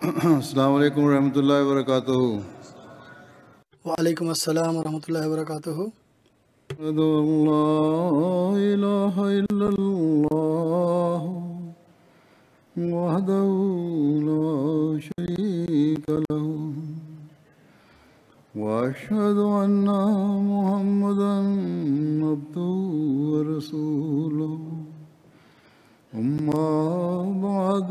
السلام عليكم ورحمة الله وبركاته وعليكم السلام ورحمة الله وبركاته أشهد أن لا إله إلا الله وحده لا شريك له وأشهد أن محمدا عبده ورسوله أما بعد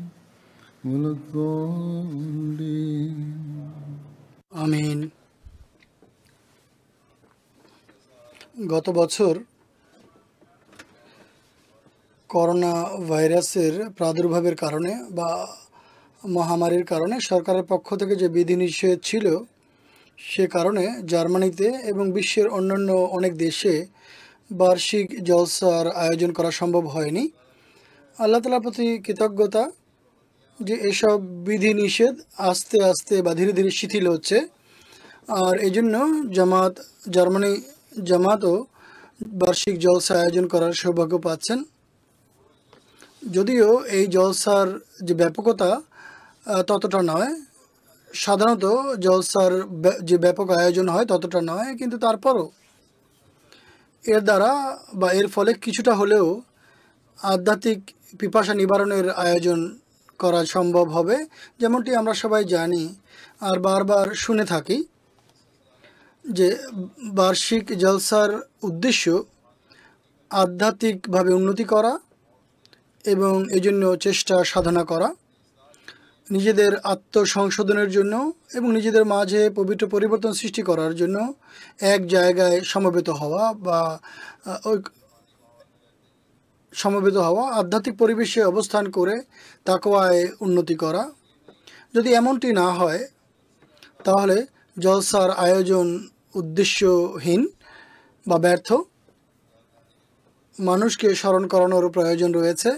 আমিন গত বছর করোনা ভাইরাসের প্রাদুর্ভাবের কারণে বা মহামারীর কারণে সরকারের পক্ষ থেকে যে বিধিনিষেধ ছিল সে কারণে জার্মানিতে এবং বিশ্বের অন্যান্য অনেক দেশে বার্ষিক জলসার আয়োজন করা সম্ভব হয়নি আল্লাহ তালার প্রতি কৃতজ্ঞতা যে এসব বিধিনিষেধ আস্তে আস্তে বা ধীরে ধীরে শিথিল হচ্ছে আর এই জন্য জামাত জার্মানি জামাতও বার্ষিক জলসা আয়োজন করার সৌভাগ্য পাচ্ছেন যদিও এই জলসার যে ব্যাপকতা ততটা নয় সাধারণত জলসার যে ব্যাপক আয়োজন হয় ততটা নয় কিন্তু তারপরও এর দ্বারা বা এর ফলে কিছুটা হলেও আধ্যাত্মিক পিপাসা নিবারণের আয়োজন করা সম্ভব হবে যেমনটি আমরা সবাই জানি আর বারবার শুনে থাকি যে বার্ষিক জলসার উদ্দেশ্য আধ্যাত্মিকভাবে উন্নতি করা এবং এজন্য চেষ্টা সাধনা করা নিজেদের আত্মসংশোধনের জন্য এবং নিজেদের মাঝে পবিত্র পরিবর্তন সৃষ্টি করার জন্য এক জায়গায় সমবেত হওয়া বা সমবেত হওয়া আধ্যাত্মিক পরিবেশে অবস্থান করে তাকোয়ায় উন্নতি করা যদি এমনটি না হয় তাহলে জলসার আয়োজন উদ্দেশ্যহীন বা ব্যর্থ মানুষকে স্মরণ করানোর প্রয়োজন রয়েছে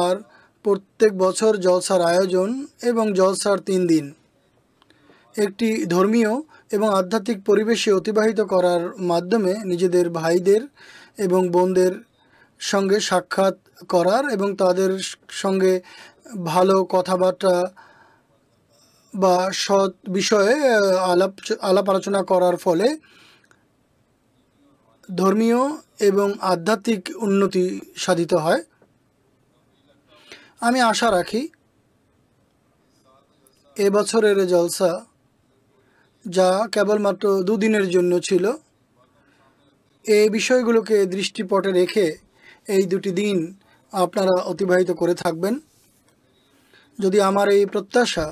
আর প্রত্যেক বছর জলসার আয়োজন এবং জলসার তিন দিন একটি ধর্মীয় এবং আধ্যাত্মিক পরিবেশে অতিবাহিত করার মাধ্যমে নিজেদের ভাইদের এবং বোনদের সঙ্গে সাক্ষাৎ করার এবং তাদের সঙ্গে ভালো কথাবার্তা বা সৎ বিষয়ে আলাপ আলাপ আলোচনা করার ফলে ধর্মীয় এবং আধ্যাত্মিক উন্নতি সাধিত হয় আমি আশা রাখি এবছরের জলসা যা কেবলমাত্র দুদিনের জন্য ছিল এই বিষয়গুলোকে দৃষ্টিপটে রেখে এই দুটি দিন আপনারা অতিবাহিত করে থাকবেন যদি আমার এই প্রত্যাশা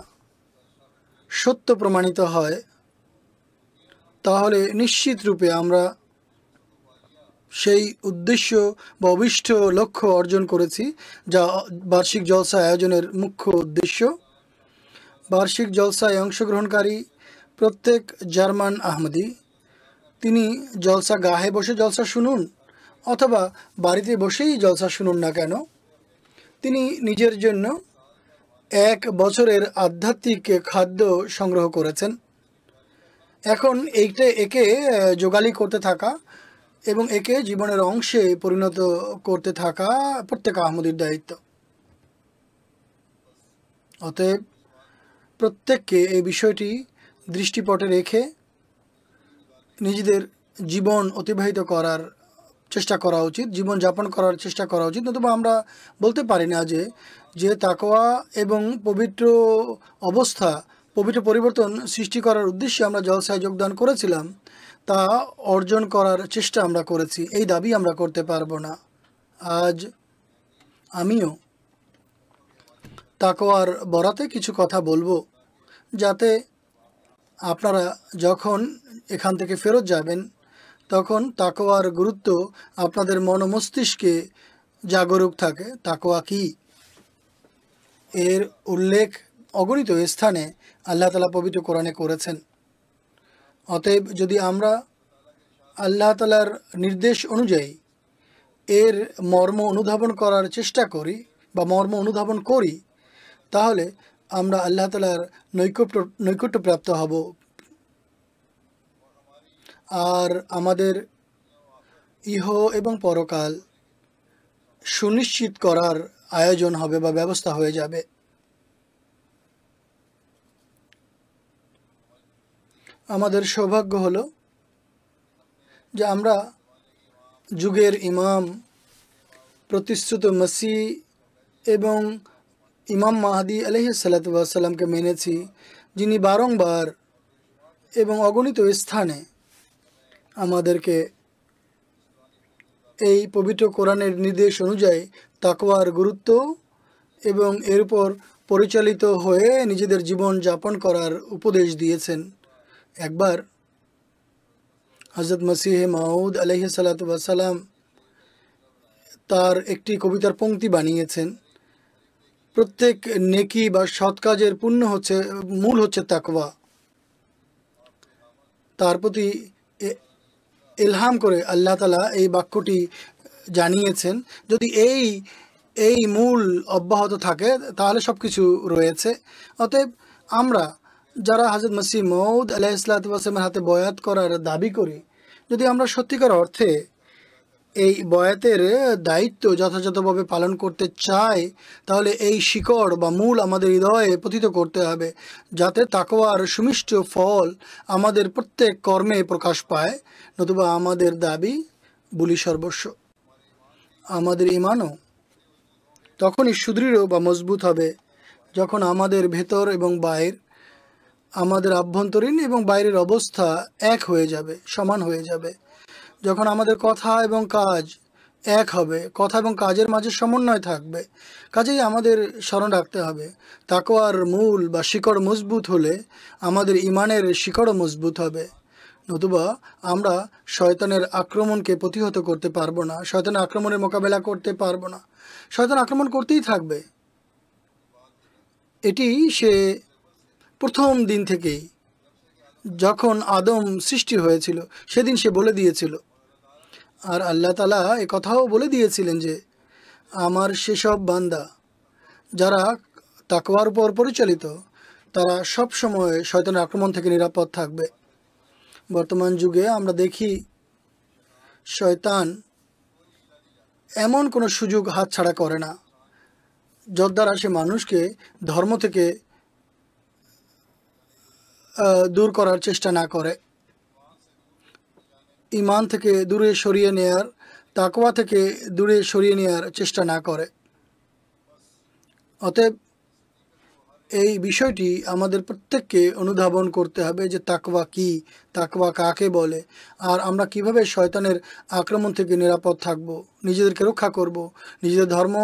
সত্য প্রমাণিত হয় তাহলে নিশ্চিত রূপে আমরা সেই উদ্দেশ্য বা অভিষ্ট লক্ষ্য অর্জন করেছি যা বার্ষিক জলসা আয়োজনের মুখ্য উদ্দেশ্য বার্ষিক জলসায় অংশগ্রহণকারী প্রত্যেক জার্মান আহমদি তিনি জলসা গাহে বসে জলসা শুনুন অথবা বাড়িতে বসেই জলসা শুনুন না কেন তিনি নিজের জন্য এক বছরের আধ্যাত্মিক খাদ্য সংগ্রহ করেছেন এখন এইটা একে যোগালি করতে থাকা এবং একে জীবনের অংশে পরিণত করতে থাকা প্রত্যেক আহমদের দায়িত্ব অতএব প্রত্যেককে এই বিষয়টি দৃষ্টিপটে রেখে নিজেদের জীবন অতিবাহিত করার চেষ্টা করা উচিত জীবনযাপন করার চেষ্টা করা উচিত নতুবা আমরা বলতে পারি না যে যে তাকোয়া এবং পবিত্র অবস্থা পবিত্র পরিবর্তন সৃষ্টি করার উদ্দেশ্যে আমরা জলসায় যোগদান করেছিলাম তা অর্জন করার চেষ্টা আমরা করেছি এই দাবি আমরা করতে পারবো না আজ আমিও তাকোয়ার বরাতে কিছু কথা বলবো যাতে আপনারা যখন এখান থেকে ফেরত যাবেন তখন তাকোয়ার গুরুত্ব আপনাদের মন মস্তিষ্কে জাগরুক থাকে তাকোয়া কি এর উল্লেখ অগণিত স্থানে আল্লাহ তালা পবিত্র কোরআনে করেছেন অতএব যদি আমরা আল্লাহ তালার নির্দেশ অনুযায়ী এর মর্ম অনুধাবন করার চেষ্টা করি বা মর্ম অনুধাবন করি তাহলে আমরা আল্লাহ তালার নৈকট্য নৈকট্যপ্রাপ্ত হব আর আমাদের ইহ এবং পরকাল সুনিশ্চিত করার আয়োজন হবে বা ব্যবস্থা হয়ে যাবে আমাদের সৌভাগ্য হল যে আমরা যুগের ইমাম প্রতিশ্রুত মসি এবং ইমাম মাহাদি আলহি সাল্লাতামকে মেনেছি যিনি বারংবার এবং অগণিত স্থানে আমাদেরকে এই পবিত্র কোরআনের নির্দেশ অনুযায়ী তাকওয়ার গুরুত্ব এবং এর উপর পরিচালিত হয়ে নিজেদের জীবন যাপন করার উপদেশ দিয়েছেন একবার হজরত মসিহে মাউদ আলহি সালাতাম তার একটি কবিতার পঙ্ক্তি বানিয়েছেন প্রত্যেক নেকি বা সৎ কাজের পূর্ণ হচ্ছে মূল হচ্ছে তাকওয়া তার প্রতি ইলহাম করে আল্লাহ তালা এই বাক্যটি জানিয়েছেন যদি এই এই মূল অব্যাহত থাকে তাহলে সব কিছু রয়েছে অতএব আমরা যারা হাজর মসি মৌদ আলাহ ইসলাতামের হাতে বয়াত করার দাবি করি যদি আমরা সত্যিকার অর্থে এই বয়াতের দায়িত্ব যথাযথভাবে পালন করতে চায় তাহলে এই শিকড় বা মূল আমাদের হৃদয়ে পতিত করতে হবে যাতে তাকওয়ার সুমিষ্ট ফল আমাদের প্রত্যেক কর্মে প্রকাশ পায় নতুবা আমাদের দাবি বুলি সর্বস্ব আমাদের ইমানও তখনই সুদৃঢ় বা মজবুত হবে যখন আমাদের ভেতর এবং বাইর আমাদের আভ্যন্তরীণ এবং বাইরের অবস্থা এক হয়ে যাবে সমান হয়ে যাবে যখন আমাদের কথা এবং কাজ এক হবে কথা এবং কাজের মাঝে সমন্বয় থাকবে কাজেই আমাদের স্মরণ রাখতে হবে তাকোয়ার মূল বা শিকড় মজবুত হলে আমাদের ইমানের শিকড়ও মজবুত হবে নতুবা আমরা শয়তানের আক্রমণকে প্রতিহত করতে পারবো না শয়তানের আক্রমণের মোকাবেলা করতে পারবো না শয়তান আক্রমণ করতেই থাকবে এটি সে প্রথম দিন থেকেই যখন আদম সৃষ্টি হয়েছিল সেদিন সে বলে দিয়েছিল আর আল্লাহ তালা কথাও বলে দিয়েছিলেন যে আমার সেসব বান্দা যারা তাকওয়ার উপর পরিচালিত তারা সব সময় শয়তানের আক্রমণ থেকে নিরাপদ থাকবে বর্তমান যুগে আমরা দেখি শয়তান এমন কোনো সুযোগ হাতছাড়া করে না যর দ্বারা সে মানুষকে ধর্ম থেকে দূর করার চেষ্টা না করে ইমান থেকে দূরে সরিয়ে নেয়ার তাকওয়া থেকে দূরে সরিয়ে নেয়ার চেষ্টা না করে অতএব এই বিষয়টি আমাদের প্রত্যেককে অনুধাবন করতে হবে যে তাকওয়া কি তাকওয়া কাকে বলে আর আমরা কিভাবে শয়তানের আক্রমণ থেকে নিরাপদ থাকব নিজেদেরকে রক্ষা করব নিজেদের ধর্ম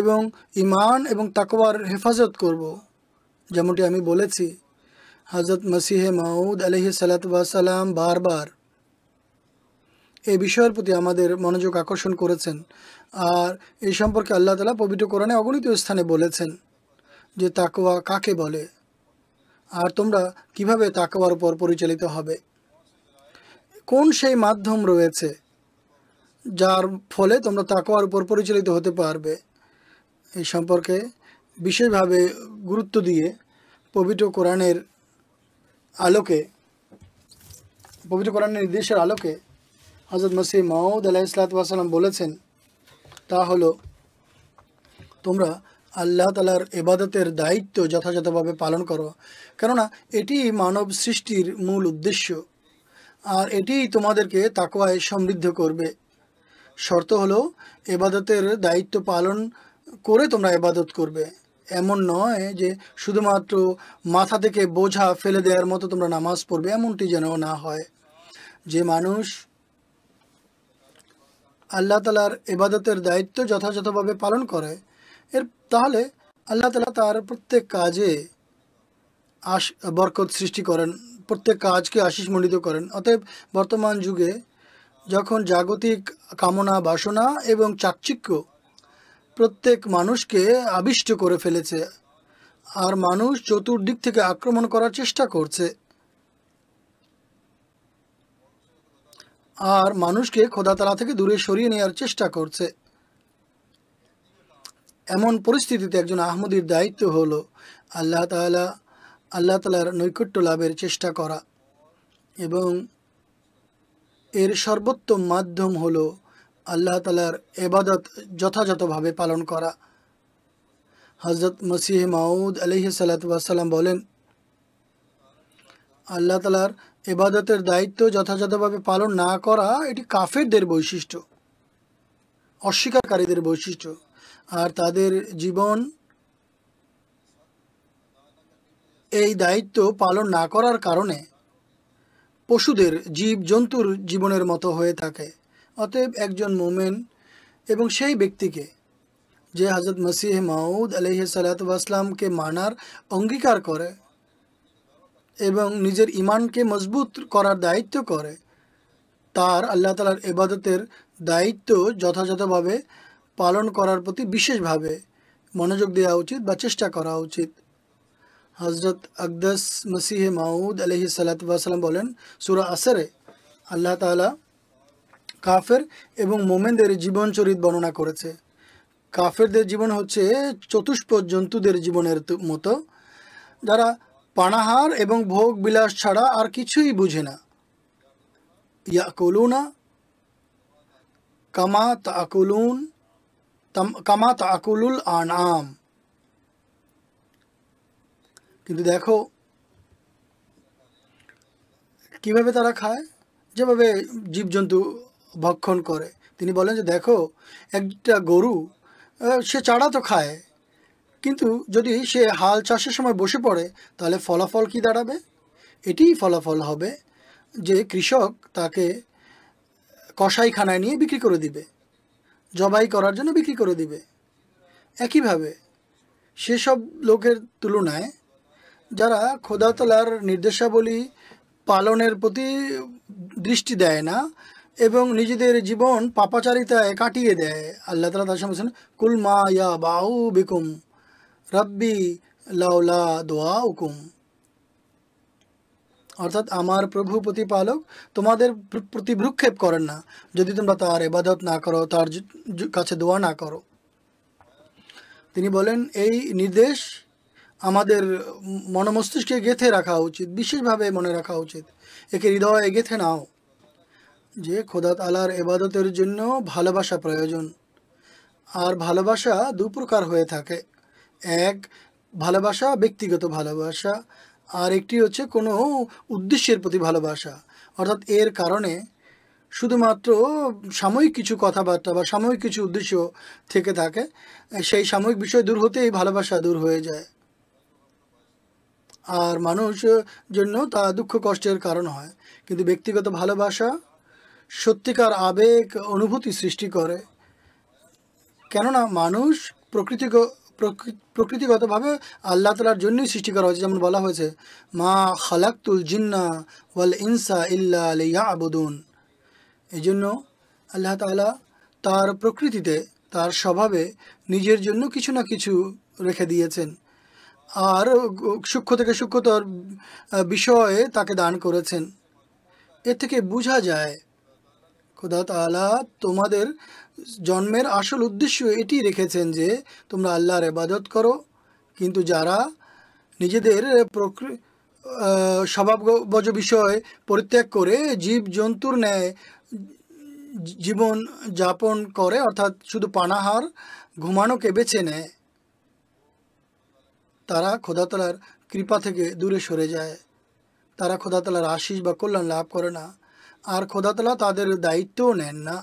এবং ইমান এবং তাকওয়ার হেফাজত করব যেমনটি আমি বলেছি হজরত মসিহে মাউদ আলহি সাল্লাম বারবার এই বিষয়ের প্রতি আমাদের মনোযোগ আকর্ষণ করেছেন আর এই সম্পর্কে আল্লাহ তালা পবিত্র কোরআনে অগণিত স্থানে বলেছেন যে তাকোয়া কাকে বলে আর তোমরা কিভাবে তাকোয়ার উপর পরিচালিত হবে কোন সেই মাধ্যম রয়েছে যার ফলে তোমরা তাকোয়ার উপর পরিচালিত হতে পারবে এই সম্পর্কে বিশেষভাবে গুরুত্ব দিয়ে পবিত্র কোরআনের আলোকে পবিত্র কোরআনের নির্দেশের আলোকে হজরত মসি মাউদ আলাইসালাম বলেছেন তা হলো তোমরা আল্লাহ তালার এবাদতের দায়িত্ব যথাযথভাবে পালন করো কেননা এটি মানব সৃষ্টির মূল উদ্দেশ্য আর এটি তোমাদেরকে তাকোয়ায় সমৃদ্ধ করবে শর্ত হলো এবাদতের দায়িত্ব পালন করে তোমরা এবাদত করবে এমন নয় যে শুধুমাত্র মাথা থেকে বোঝা ফেলে দেওয়ার মতো তোমরা নামাজ পড়বে এমনটি যেন না হয় যে মানুষ আল্লাহ তালার ইবাদতের দায়িত্ব যথাযথভাবে পালন করে এর তাহলে আল্লাহ তালা তার প্রত্যেক কাজে আশ বরকত সৃষ্টি করেন প্রত্যেক কাজকে আশিস মণ্ডিত করেন অতএব বর্তমান যুগে যখন জাগতিক কামনা বাসনা এবং চাকচিক্য প্রত্যেক মানুষকে আবিষ্ট করে ফেলেছে আর মানুষ চতুর্দিক থেকে আক্রমণ করার চেষ্টা করছে আর মানুষকে তালা থেকে দূরে সরিয়ে নেওয়ার চেষ্টা করছে এমন পরিস্থিতিতে একজন আহমদির দায়িত্ব হলো আল্লাহ তালা আল্লাহ তালার নৈকট্য লাভের চেষ্টা করা এবং এর সর্বোত্তম মাধ্যম হল আল্লাহ তালার এবাদত যথাযথভাবে পালন করা হজরত মসিহ মাউদ সালাত সালাতাম বলেন আল্লাহ তালার এবাদতের দায়িত্ব যথাযথভাবে পালন না করা এটি কাফেরদের বৈশিষ্ট্য অস্বীকারীদের বৈশিষ্ট্য আর তাদের জীবন এই দায়িত্ব পালন না করার কারণে পশুদের জীব জন্তুর জীবনের মতো হয়ে থাকে অতএব একজন মোমেন এবং সেই ব্যক্তিকে যে হজরত মসিহ মাউদ আলহ সালাতামকে মানার অঙ্গীকার করে এবং নিজের ইমানকে মজবুত করার দায়িত্ব করে তার আল্লাহ তালার এবাদতের দায়িত্ব যথাযথভাবে পালন করার প্রতি বিশেষভাবে মনোযোগ দেওয়া উচিত বা চেষ্টা করা উচিত হজরত আকদাস মসিহে মাউদ আলহি সাল্লাতাম বলেন সুরা আসরে আল্লাহ তালা কাফের এবং মোমেনদের জীবন চরিত বর্ণনা করেছে কাফেরদের জীবন হচ্ছে চতুষ্প জন্তুদের জীবনের মতো যারা পানাহার এবং ভোগ বিলাস ছাড়া আর কিছুই বুঝে না ইয়াকুলুনা কামা তাকুলুন কামা তাকুলুল আনাম কিন্তু দেখো কিভাবে তারা খায় যেভাবে জীবজন্তু ভক্ষণ করে তিনি বলেন যে দেখো একটা গরু সে চারা তো খায় কিন্তু যদি সে হাল চাষের সময় বসে পড়ে তাহলে ফলাফল কি দাঁড়াবে এটিই ফলাফল হবে যে কৃষক তাকে কষাইখানায় নিয়ে বিক্রি করে দিবে জবাই করার জন্য বিক্রি করে দিবে একইভাবে সেসব লোকের তুলনায় যারা খোদাতলার নির্দেশাবলী পালনের প্রতি দৃষ্টি দেয় না এবং নিজেদের জীবন পাপাচারিতায় কাটিয়ে দেয় আল্লাহ তালা তার সঙ্গে কুলমা ইয়া বাউ বিকুম রব্বি লাউলা দোয়া হুকুম অর্থাৎ আমার প্রভু প্রতিপালক তোমাদের প্রতি ভ্রুক্ষেপ করেন না যদি তোমরা তার এবাদত না করো তার কাছে দোয়া না করো তিনি বলেন এই নির্দেশ আমাদের মনমস্তিষ্কে গেঁথে রাখা উচিত বিশেষভাবে মনে রাখা উচিত একে হৃদয়ে গেঁথে নাও যে খোদাত আলার এবাদতের জন্য ভালোবাসা প্রয়োজন আর ভালোবাসা দু প্রকার হয়ে থাকে এক ভালোবাসা ব্যক্তিগত ভালোবাসা আর একটি হচ্ছে কোনো উদ্দেশ্যের প্রতি ভালোবাসা অর্থাৎ এর কারণে শুধুমাত্র সাময়িক কিছু কথাবার্তা বা সাময়িক কিছু উদ্দেশ্য থেকে থাকে সেই সাময়িক বিষয় দূর হতে এই ভালোবাসা দূর হয়ে যায় আর মানুষ জন্য তা দুঃখ কষ্টের কারণ হয় কিন্তু ব্যক্তিগত ভালোবাসা সত্যিকার আবেগ অনুভূতি সৃষ্টি করে কেননা মানুষ প্রকৃতিক প্রকৃতিগতভাবে আল্লাহ তালার জন্যই সৃষ্টি করা হয়েছে যেমন বলা হয়েছে মা খালাকুল জিন্না ওয়াল ইনসা ইল্লা আলিয়া আবুদুন এই জন্য আল্লাহ তালা তার প্রকৃতিতে তার স্বভাবে নিজের জন্য কিছু না কিছু রেখে দিয়েছেন আর সূক্ষ্ম থেকে সূক্ষ্মতর বিষয়ে তাকে দান করেছেন এ থেকে বোঝা যায় খোদা তালা তোমাদের জন্মের আসল উদ্দেশ্য এটি রেখেছেন যে তোমরা আল্লাহর এবাদত করো কিন্তু যারা নিজেদের প্রকৃ স্বভাবজ বিষয় পরিত্যাগ করে জীব জন্তুর ন্যায় জীবন যাপন করে অর্থাৎ শুধু পানাহার ঘুমানোকে বেছে নেয় তারা খোদাতলার কৃপা থেকে দূরে সরে যায় তারা খোদাতলার আশিস বা কল্যাণ লাভ করে না আর খোদাতলা তাদের দায়িত্বও নেন না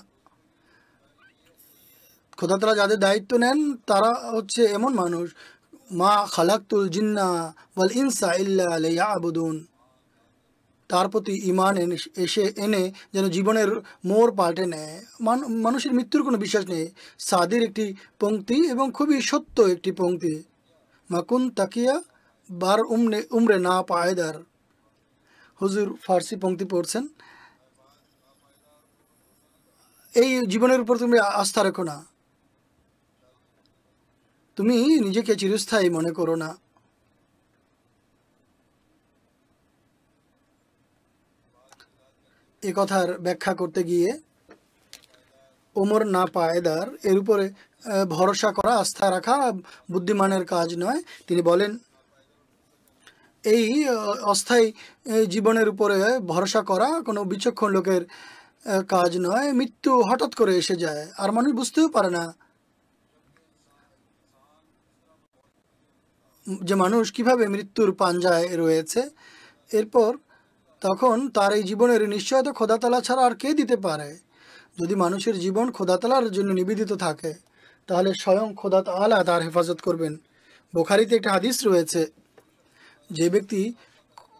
খোদাতারা যাদের দায়িত্ব নেন তারা হচ্ছে এমন মানুষ মা খালাক্তুল জিন্না ওয়াল ইনসা ইল্লা আলিয়া আবুদুন তার প্রতি ইমান এনে এসে এনে যেন জীবনের মোর পাল্টে নেয় মানুষের মৃত্যুর কোনো বিশ্বাস নেই সাদের একটি পঙ্ক্তি এবং খুবই সত্য একটি পঙ্ক্তি মাকুন তাকিয়া বার উমনে উমরে না পায়দার হুজুর ফার্সি পঙ্ক্তি পড়ছেন এই জীবনের উপর তুমি আস্থা রেখো না তুমি নিজেকে চিরস্থায়ী মনে করো না এ কথার ব্যাখ্যা করতে গিয়ে ওমর না পায়েদার এর উপরে ভরসা করা আস্থা রাখা বুদ্ধিমানের কাজ নয় তিনি বলেন এই অস্থায়ী জীবনের উপরে ভরসা করা কোনো বিচক্ষণ লোকের কাজ নয় মৃত্যু হঠাৎ করে এসে যায় আর মানুষ বুঝতেও পারে না যে মানুষ কিভাবে মৃত্যুর পাঞ্জায় রয়েছে এরপর তখন তার এই জীবনের নিশ্চয়তা খোদাতলা ছাড়া আর কে দিতে পারে যদি মানুষের জীবন খোদাতলার জন্য নিবেদিত থাকে তাহলে স্বয়ং খোদাত আলা তার হেফাজত করবেন বোখারিতে একটা হাদিস রয়েছে যে ব্যক্তি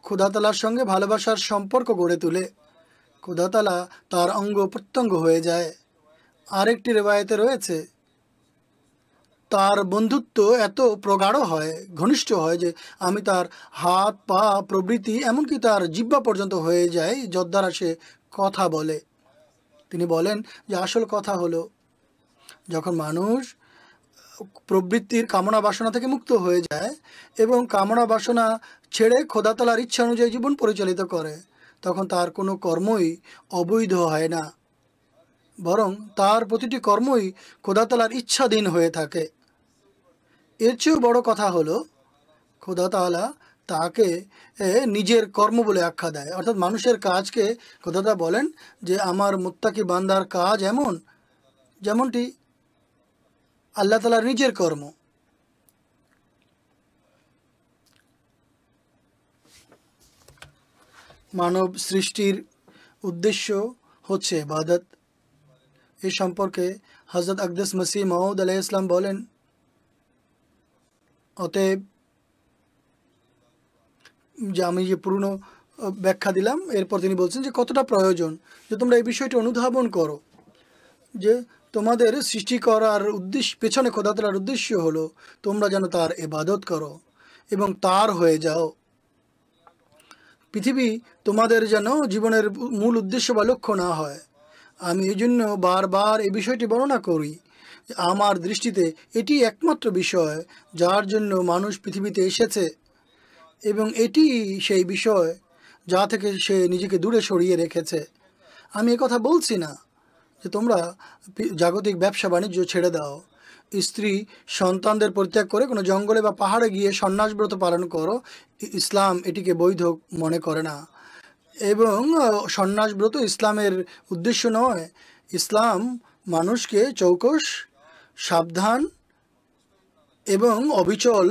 খোদাতলার সঙ্গে ভালোবাসার সম্পর্ক গড়ে তোলে খোদাতলা তার অঙ্গ প্রত্যঙ্গ হয়ে যায় আরেকটি রেবায়তে রয়েছে তার বন্ধুত্ব এত প্রগাঢ় হয় ঘনিষ্ঠ হয় যে আমি তার হাত পা প্রবৃতি এমনকি তার জিব্বা পর্যন্ত হয়ে যায় যত সে কথা বলে তিনি বলেন যে আসল কথা হলো যখন মানুষ প্রবৃত্তির কামনা বাসনা থেকে মুক্ত হয়ে যায় এবং কামনা বাসনা ছেড়ে খোদাতলার ইচ্ছা অনুযায়ী জীবন পরিচালিত করে তখন তার কোনো কর্মই অবৈধ হয় না বরং তার প্রতিটি কর্মই খোদাতলার ইচ্ছাধীন হয়ে থাকে এর চেয়েও বড় কথা হলো খোদা তাহলা তাকে নিজের কর্ম বলে আখ্যা দেয় অর্থাৎ মানুষের কাজকে খোদাতা বলেন যে আমার মুত্তাকি বান্দার কাজ এমন যেমনটি আল্লাহ তালার নিজের কর্ম মানব সৃষ্টির উদ্দেশ্য হচ্ছে বাদত এ সম্পর্কে হজরত আকদাস মসিম মাহমুদ আলাহ ইসলাম বলেন অতএব যে আমি যে পুরনো ব্যাখ্যা দিলাম এরপর তিনি বলছেন যে কতটা প্রয়োজন যে তোমরা এই বিষয়টি অনুধাবন করো যে তোমাদের সৃষ্টি করার উদ্দেশ্য পেছনে খোদাতলার উদ্দেশ্য হলো তোমরা যেন তার এবাদত করো এবং তার হয়ে যাও পৃথিবী তোমাদের যেন জীবনের মূল উদ্দেশ্য বা লক্ষ্য না হয় আমি এই জন্য বারবার এই বিষয়টি বর্ণনা করি আমার দৃষ্টিতে এটি একমাত্র বিষয় যার জন্য মানুষ পৃথিবীতে এসেছে এবং এটি সেই বিষয় যা থেকে সে নিজেকে দূরে সরিয়ে রেখেছে আমি কথা বলছি না যে তোমরা জাগতিক ব্যবসা বাণিজ্য ছেড়ে দাও স্ত্রী সন্তানদের পরিত্যাগ করে কোনো জঙ্গলে বা পাহাড়ে গিয়ে সন্ন্যাসব্রত পালন করো ইসলাম এটিকে বৈধ মনে করে না এবং সন্ন্যাসব্রত ইসলামের উদ্দেশ্য নয় ইসলাম মানুষকে চৌকশ সাবধান এবং অবিচল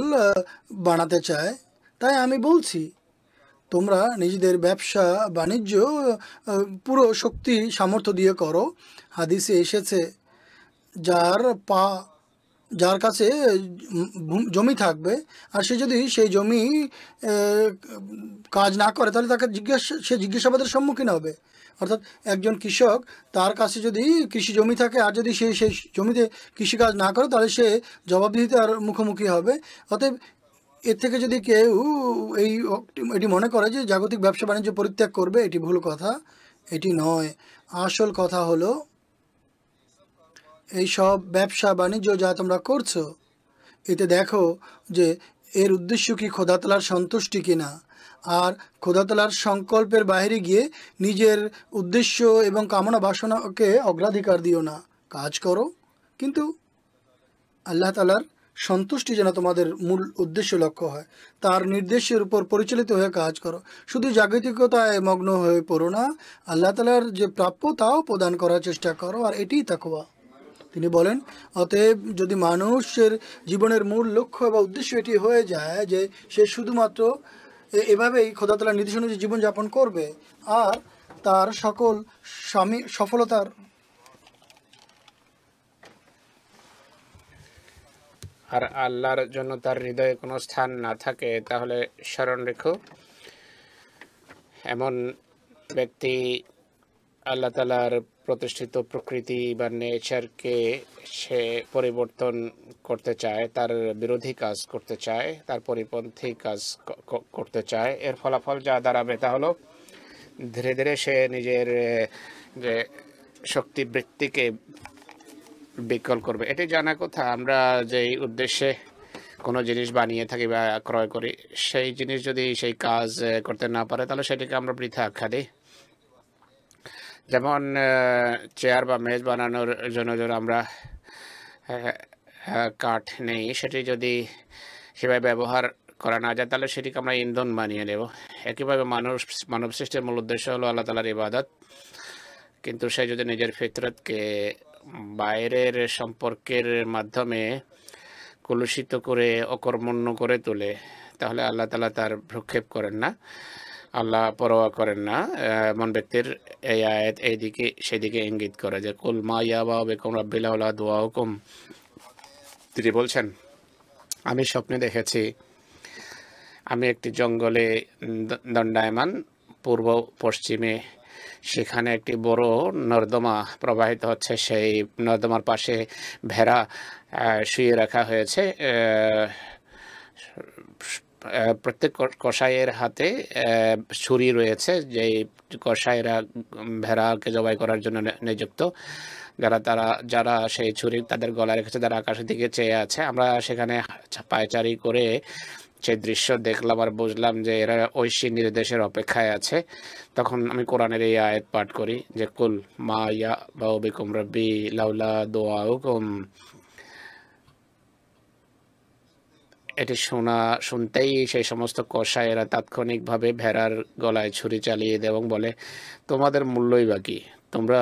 বানাতে চায় তাই আমি বলছি তোমরা নিজেদের ব্যবসা বাণিজ্য পুরো শক্তি সামর্থ্য দিয়ে করো হাদিসে এসেছে যার পা যার কাছে জমি থাকবে আর সে যদি সেই জমি কাজ না করে তাহলে তাকে জিজ্ঞাসা সে জিজ্ঞাসাবাদের সম্মুখীন হবে অর্থাৎ একজন কৃষক তার কাছে যদি কৃষি জমি থাকে আর যদি সে সেই জমিতে কৃষিকাজ না করে তাহলে সে আর মুখোমুখি হবে অতএব এর থেকে যদি কেউ এই এটি মনে করে যে জাগতিক ব্যবসা বাণিজ্য পরিত্যাগ করবে এটি ভুল কথা এটি নয় আসল কথা হলো এই সব ব্যবসা বাণিজ্য যা তোমরা করছো এতে দেখো যে এর উদ্দেশ্য কি খোদাতলার সন্তুষ্টি কিনা আর খোদাতলার সংকল্পের বাইরে গিয়ে নিজের উদ্দেশ্য এবং কামনা বাসনাকে অগ্রাধিকার দিও না কাজ করো কিন্তু আল্লাহ তালার সন্তুষ্টি যেন তোমাদের মূল উদ্দেশ্য লক্ষ্য হয় তার নির্দেশের উপর পরিচালিত হয়ে কাজ করো শুধু জাগতিকতায় মগ্ন হয়ে পড়ো না আল্লাহ তালার যে প্রাপ্য তাও প্রদান করার চেষ্টা করো আর এটিই তাকোয়া তিনি বলেন অতএব যদি মানুষের জীবনের মূল লক্ষ্য বা উদ্দেশ্য এটি হয়ে যায় যে সে শুধুমাত্র এভাবেই খোদাতলার নির্দেশ অনুযায়ী জীবনযাপন করবে আর তার সকল স্বামী সফলতার আর আল্লাহর জন্য তার হৃদয়ে কোনো স্থান না থাকে তাহলে স্মরণ রেখো এমন ব্যক্তি আল্লাহ তালার প্রতিষ্ঠিত প্রকৃতি বা নেচারকে সে পরিবর্তন করতে চায় তার বিরোধী কাজ করতে চায় তার পরিপন্থী কাজ করতে চায় এর ফলাফল যা দাঁড়াবে তা হলো ধীরে ধীরে সে নিজের যে শক্তি বৃত্তিকে বিকল করবে এটি জানা কথা আমরা যেই উদ্দেশ্যে কোনো জিনিস বানিয়ে থাকি বা ক্রয় করি সেই জিনিস যদি সেই কাজ করতে না পারে তাহলে সেটিকে আমরা বৃথা আখ্যা দিই যেমন চেয়ার বা মেজ বানানোর জন্য যেন আমরা কাঠ নেই সেটি যদি সেভাবে ব্যবহার করা না যায় তাহলে সেটিকে আমরা ইন্ধন বানিয়ে নেব একইভাবে মানুষ মানব সৃষ্টির মূল উদ্দেশ্য হলো আল্লাহ তালার ইবাদত কিন্তু সে যদি নিজের ফিতরতকে বাইরের সম্পর্কের মাধ্যমে কলুষিত করে অকর্মণ্য করে তোলে তাহলে আল্লাহ তালা তার ভ্রক্ষেপ করেন না আল্লাহ পরোয়া করেন না এমন ব্যক্তির এই আয়াত এইদিকে সেদিকে ইঙ্গিত করে যে কুল মা বা বেকুম রাব্বিলাউলা দোয়া হুকুম তিনি বলছেন আমি স্বপ্নে দেখেছি আমি একটি জঙ্গলে দণ্ডায়মান পূর্ব পশ্চিমে সেখানে একটি বড় নর্দমা প্রবাহিত হচ্ছে সেই নর্দমার পাশে ভেড়া শুয়ে রাখা হয়েছে প্রত্যেক কষাইয়ের হাতে ছুরি রয়েছে যে কষাইরা ভেড়াকে জবাই করার জন্য নিযুক্ত যারা তারা যারা সেই ছুরি তাদের গলায় রেখেছে তারা আকাশের দিকে চেয়ে আছে আমরা সেখানে পায়চারি করে সেই দৃশ্য দেখলাম আর বুঝলাম যে এরা ঐশী নির্দেশের অপেক্ষায় আছে তখন আমি কোরআনের এই আয়াত পাঠ করি যে কুল মা ইয়া বাউবিকুম রব্বি লাউলা দোয়া এটি শোনা শুনতেই সেই সমস্ত কষায়েরা তাৎক্ষণিকভাবে ভেড়ার গলায় ছুরি চালিয়ে দেয় এবং বলে তোমাদের মূল্যই বাকি তোমরা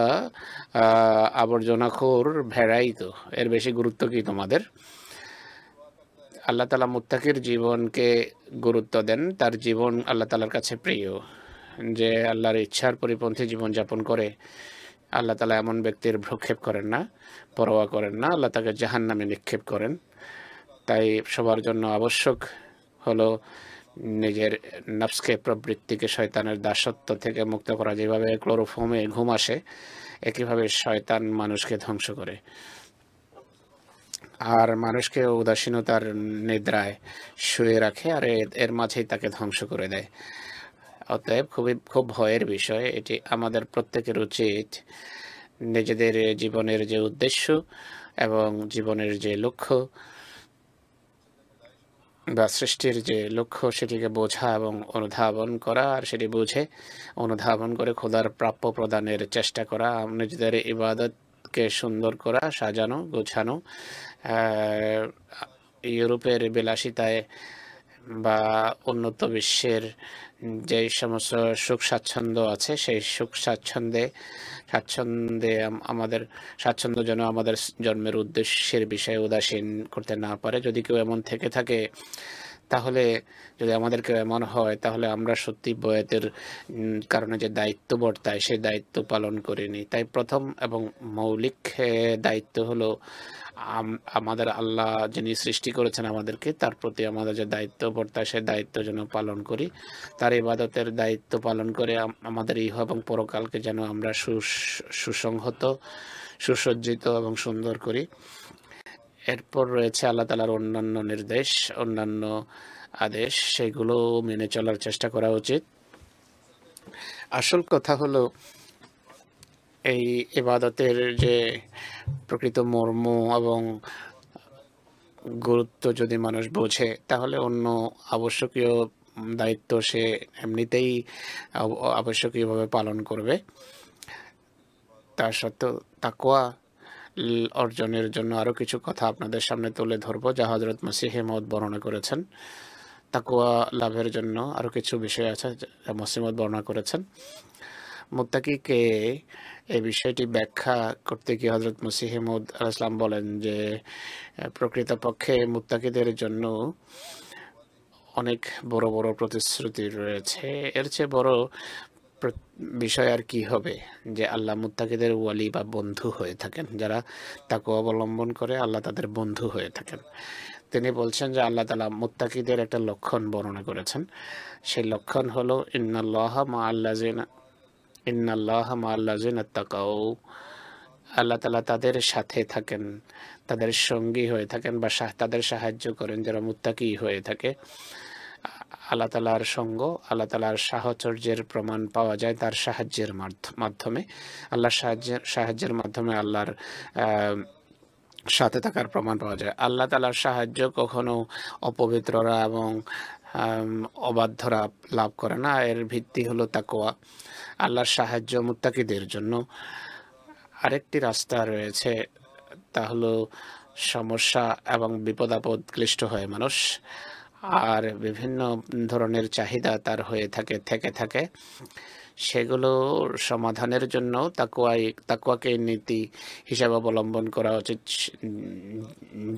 আবর্জনাখোর ভেড়াই তো এর বেশি গুরুত্ব কি তোমাদের আল্লাহ তালা মুত্তাকির জীবনকে গুরুত্ব দেন তার জীবন আল্লাহ তালার কাছে প্রিয় যে আল্লাহর ইচ্ছার পরিপন্থী জীবনযাপন করে আল্লাহ তালা এমন ব্যক্তির ভ্রক্ষেপ করেন না পরোয়া করেন না আল্লাহ তাকে জাহান নামে নিক্ষেপ করেন তাই সবার জন্য আবশ্যক হলো নিজের নফসকে প্রবৃত্তিকে শয়তানের দাসত্ব থেকে মুক্ত করা যেভাবে ক্লোরোফোমে ঘুম আসে একইভাবে শয়তান মানুষকে ধ্বংস করে আর মানুষকে উদাসীনতার নিদ্রায় শুয়ে রাখে আর এর মাঝেই তাকে ধ্বংস করে দেয় অতএব খুবই খুব ভয়ের বিষয় এটি আমাদের প্রত্যেকের উচিত নিজেদের জীবনের যে উদ্দেশ্য এবং জীবনের যে লক্ষ্য বা সৃষ্টির যে লক্ষ্য সেটিকে বোঝা এবং অনুধাবন করা আর সেটি বুঝে অনুধাবন করে খোদার প্রাপ্য প্রদানের চেষ্টা করা নিজেদের ইবাদতকে সুন্দর করা সাজানো গোছানো ইউরোপের বিলাসিতায় বা উন্নত বিশ্বের যে সমস্ত সুখ স্বাচ্ছন্দ্য আছে সেই সুখ স্বাচ্ছন্দ্যে স্বাচ্ছন্দ্যে আমাদের স্বাচ্ছন্দ্য যেন আমাদের জন্মের উদ্দেশ্যের বিষয়ে উদাসীন করতে না পারে যদি কেউ এমন থেকে থাকে তাহলে যদি আমাদের কেউ এমন হয় তাহলে আমরা সত্যি বয়াতের কারণে যে দায়িত্ব বর্তায় সেই দায়িত্ব পালন করিনি তাই প্রথম এবং মৌলিক দায়িত্ব হলো আমাদের আল্লাহ যিনি সৃষ্টি করেছেন আমাদেরকে তার প্রতি আমাদের যে দায়িত্ব সে দায়িত্ব যেন পালন করি তার ইবাদতের দায়িত্ব পালন করে আমাদের ইহ এবং পরকালকে যেন আমরা সুসংহত সুসজ্জিত এবং সুন্দর করি এরপর রয়েছে আল্লাহ তালার অন্যান্য নির্দেশ অন্যান্য আদেশ সেগুলো মেনে চলার চেষ্টা করা উচিত আসল কথা হলো এই এবাদতের যে প্রকৃত মর্ম এবং গুরুত্ব যদি মানুষ বোঝে তাহলে অন্য আবশ্যকীয় দায়িত্ব সে এমনিতেই আবশ্যকীয়ভাবে পালন করবে তার সত্ত্বেও তাকোয়া অর্জনের জন্য আরও কিছু কথা আপনাদের সামনে তুলে ধরব যা হজরত মসিহেমদ বর্ণনা করেছেন তাকুয়া লাভের জন্য আরও কিছু বিষয় আছে যা মসিমদ বর্ণনা করেছেন মোত্তাকিকে এই বিষয়টি ব্যাখ্যা করতে গিয়ে হজরত মুসিহিমুদ ইসলাম বলেন যে প্রকৃতপক্ষে মুত্তাকিদের জন্য অনেক বড় বড় প্রতিশ্রুতি রয়েছে এর চেয়ে বড় বিষয় আর কি হবে যে আল্লাহ মুত্তাকিদের ওয়ালি বা বন্ধু হয়ে থাকেন যারা তাকে অবলম্বন করে আল্লাহ তাদের বন্ধু হয়ে থাকেন তিনি বলছেন যে আল্লাহ তালা মুত্তাকিদের একটা লক্ষণ বর্ণনা করেছেন সেই লক্ষণ হলো ইন্নাল্লাহ মা আল্লাহ ইন্নাল্লাহ মাল্লাজিন আত্মাকাও আল্লাহ তালা তাদের সাথে থাকেন তাদের সঙ্গী হয়ে থাকেন বা তাদের সাহায্য করেন যারা মুত্তাকি হয়ে থাকে আল্লাহ তালার সঙ্গ আল্লাহ তালার সাহচর্যের প্রমাণ পাওয়া যায় তার সাহায্যের মাধ্যমে আল্লাহর সাহায্যের সাহায্যের মাধ্যমে আল্লাহর সাথে থাকার প্রমাণ পাওয়া যায় আল্লাহ তালার সাহায্য কখনো অপবিত্ররা এবং অবাধ্যরা লাভ করে না এর ভিত্তি হলো তাকোয়া আল্লাহর সাহায্য মুত্তাকিদের জন্য আরেকটি রাস্তা রয়েছে তা হলো সমস্যা এবং বিপদ আপদ ক্লিষ্ট হয় মানুষ আর বিভিন্ন ধরনের চাহিদা তার হয়ে থাকে থেকে থাকে সেগুলো সমাধানের জন্য তাকুয়াই তাকুয়াকে নীতি হিসাবে অবলম্বন করা উচিত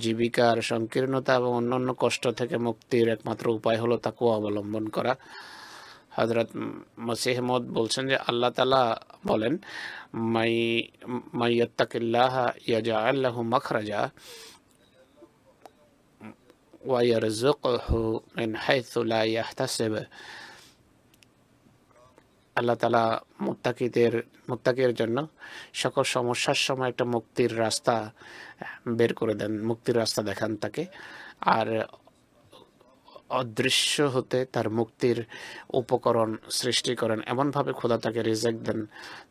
জীবিকার সংকীর্ণতা এবং অন্যান্য কষ্ট থেকে মুক্তির একমাত্র উপায় হলো তাকুয়া অবলম্বন করা হজরত মসিহমদ বলছেন যে আল্লাহ তালা বলেন মাই মাইয়াত্তাকিল্লাহ ইয়াজা আল্লাহ মখরাজা ওয়াইয়ারজুকহু মিন হাইথুলা ইয়াহতাসিব আল্লাহ তালা মুত্তাকিদের মুত্তাকির জন্য সকল সমস্যার সময় একটা মুক্তির রাস্তা বের করে দেন মুক্তির রাস্তা দেখান তাকে আর অদৃশ্য হতে তার মুক্তির উপকরণ সৃষ্টি করেন এমনভাবে খোদা তাকে রিজেক্ট দেন